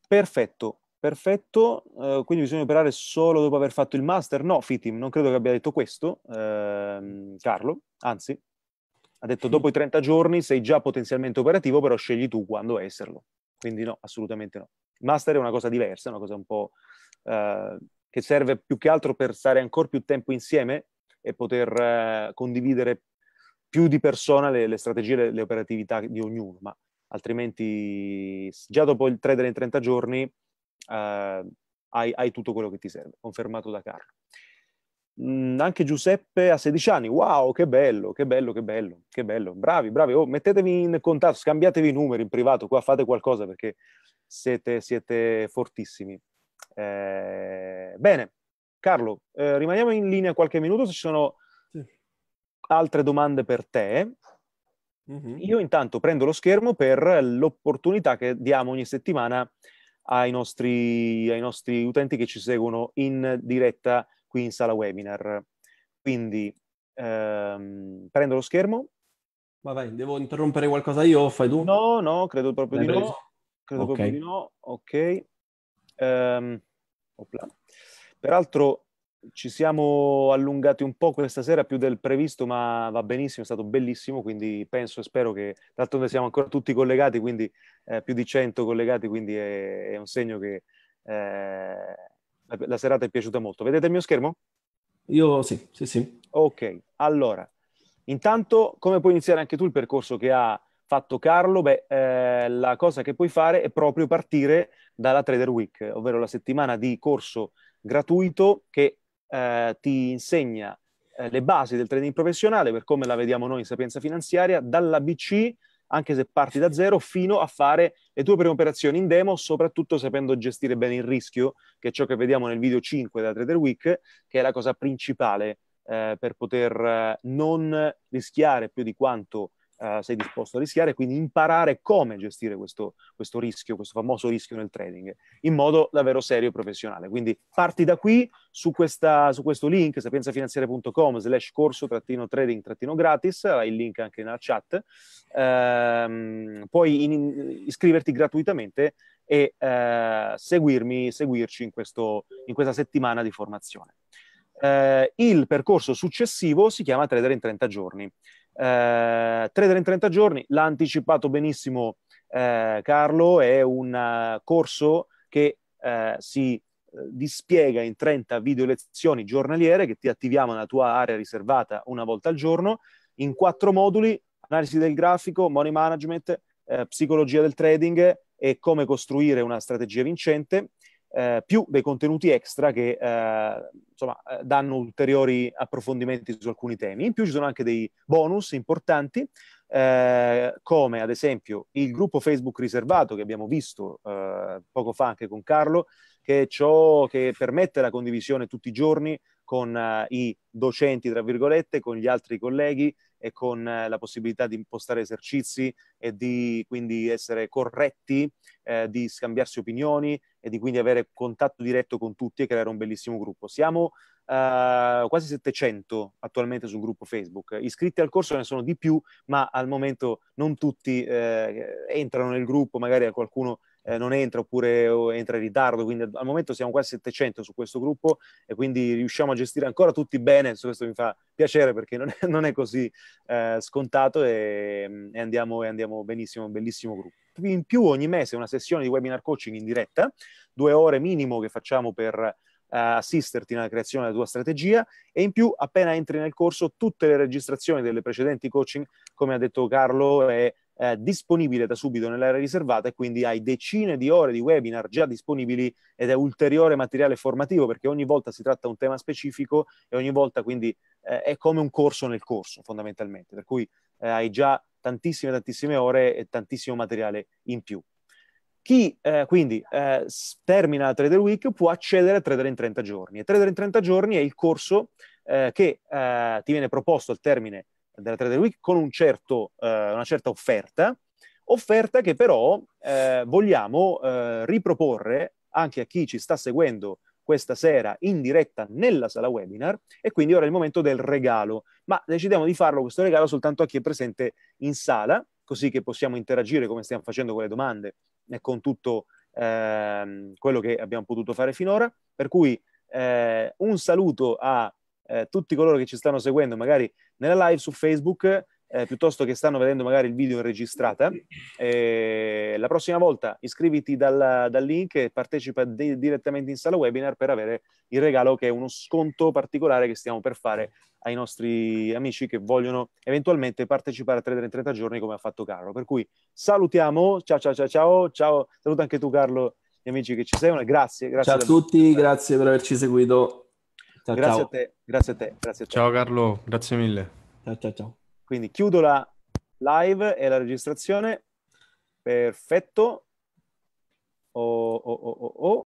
Perfetto, perfetto. Uh, quindi bisogna operare solo dopo aver fatto il master? No, Fitim, non credo che abbia detto questo, uh, Carlo, anzi. Ha detto dopo i 30 giorni sei già potenzialmente operativo, però scegli tu quando esserlo. Quindi no, assolutamente no. Il master è una cosa diversa, è una cosa un po' eh, che serve più che altro per stare ancora più tempo insieme e poter eh, condividere più di persona le, le strategie, le, le, operatività di ognuno, ma altrimenti già dopo il trader in 30 giorni eh, hai, hai tutto quello che ti serve, confermato da Carlo anche Giuseppe a 16 anni. Wow, che bello, che bello, che bello, che bello. Bravi, bravi. Oh, mettetevi in contatto, scambiatevi i numeri in privato, qua fate qualcosa perché siete, siete fortissimi. Eh, bene, Carlo, eh, rimaniamo in linea qualche minuto se ci sono sì. altre domande per te. Mm-hmm. Io intanto prendo lo schermo per l'opportunità che diamo ogni settimana ai nostri, ai nostri utenti che ci seguono in diretta qui in sala webinar. Quindi ehm, prendo lo schermo. Vabbè, devo interrompere qualcosa io o fai tu? No, no, credo proprio L'hai di preso? no. Credo okay. proprio di no, ok. Ehm, Peraltro ci siamo allungati un po' questa sera più del previsto, ma va benissimo, è stato bellissimo, quindi penso e spero che, d'altronde siamo ancora tutti collegati, quindi eh, più di 100 collegati, quindi è, è un segno che eh, la, la serata è piaciuta molto. Vedete il mio schermo? Io sì, sì, sì. Ok, allora, intanto come puoi iniziare anche tu il percorso che ha fatto Carlo? Beh, eh, la cosa che puoi fare è proprio partire dalla Trader Week, ovvero la settimana di corso gratuito che eh, ti insegna eh, le basi del trading professionale, per come la vediamo noi in Sapienza Finanziaria, dall'ABC anche se parti da zero, fino a fare le tue prime operazioni in demo, soprattutto sapendo gestire bene il rischio, che è ciò che vediamo nel video 5 della Trader Week, che è la cosa principale eh, per poter eh, non rischiare più di quanto eh, sei disposto a rischiare, quindi imparare come gestire questo, questo, rischio, questo famoso rischio nel trading, in modo davvero serio e professionale. Quindi parti da qui su, questa, su questo link, sapienzafinanziaria.com slash corso trading gratis, hai il link anche nella chat, ehm, puoi in, in, iscriverti gratuitamente e eh, seguirmi, seguirci in, questo, in questa settimana di formazione. Eh, il percorso successivo si chiama Trader in 30 giorni. Eh, 3 in 30 giorni, l'ha anticipato benissimo eh, Carlo, è un eh, corso che eh, si eh, dispiega in 30 video lezioni giornaliere che ti attiviamo nella tua area riservata una volta al giorno, in quattro moduli, analisi del grafico, money management, eh, psicologia del trading e come costruire una strategia vincente eh, più dei contenuti extra che eh, insomma, eh, danno ulteriori approfondimenti su alcuni temi. In più ci sono anche dei bonus importanti, eh, come ad esempio il gruppo Facebook riservato che abbiamo visto eh, poco fa anche con Carlo, che è ciò che permette la condivisione tutti i giorni con uh, i docenti, tra virgolette, con gli altri colleghi e con uh, la possibilità di impostare esercizi e di quindi essere corretti, eh, di scambiarsi opinioni e di quindi avere contatto diretto con tutti e creare un bellissimo gruppo. Siamo Uh, quasi 700 attualmente sul gruppo Facebook. Iscritti al corso ne sono di più, ma al momento non tutti uh, entrano nel gruppo, magari a qualcuno eh, non entra oppure entra in ritardo, quindi al momento siamo quasi 700 su questo gruppo e quindi riusciamo a gestire ancora tutti bene, questo mi fa piacere perché non è, non è così eh, scontato e, mm, e, andiamo, e andiamo benissimo, un bellissimo gruppo. In più ogni mese una sessione di webinar coaching in diretta, due ore minimo che facciamo per eh, assisterti nella creazione della tua strategia e in più appena entri nel corso tutte le registrazioni delle precedenti coaching, come ha detto Carlo, è eh, disponibile da subito nell'area riservata e quindi hai decine di ore di webinar già disponibili ed è ulteriore materiale formativo perché ogni volta si tratta di un tema specifico e ogni volta quindi eh, è come un corso nel corso fondamentalmente, per cui eh, hai già tantissime tantissime ore e tantissimo materiale in più. Chi eh, quindi eh, termina Trader Week può accedere a Trader in 30 giorni. E Trader in 30 giorni è il corso eh, che eh, ti viene proposto al termine della Trader Week con un certo, eh, una certa offerta, offerta che però eh, vogliamo eh, riproporre anche a chi ci sta seguendo questa sera in diretta nella sala webinar e quindi ora è il momento del regalo, ma decidiamo di farlo questo regalo soltanto a chi è presente in sala, così che possiamo interagire come stiamo facendo con le domande e con tutto ehm, quello che abbiamo potuto fare finora, per cui eh, un saluto a eh, tutti coloro che ci stanno seguendo magari nella live su Facebook, eh, piuttosto che stanno vedendo magari il video in registrata, eh, la prossima volta iscriviti dal, dal link e partecipa di, direttamente in sala webinar per avere il regalo che è uno sconto particolare che stiamo per fare ai nostri amici che vogliono eventualmente partecipare a Trader in 30 giorni come ha fatto Carlo. Per cui salutiamo, ciao ciao ciao ciao, ciao. saluta anche tu Carlo, gli amici che ci seguono grazie. grazie ciao a tutti, grazie per averci seguito. Ciao, grazie ciao. a te, grazie a te, grazie a te. Ciao Carlo, grazie mille. Ciao ciao ciao. Quindi chiudo la live e la registrazione. Perfetto. Oh, oh, oh, oh, oh.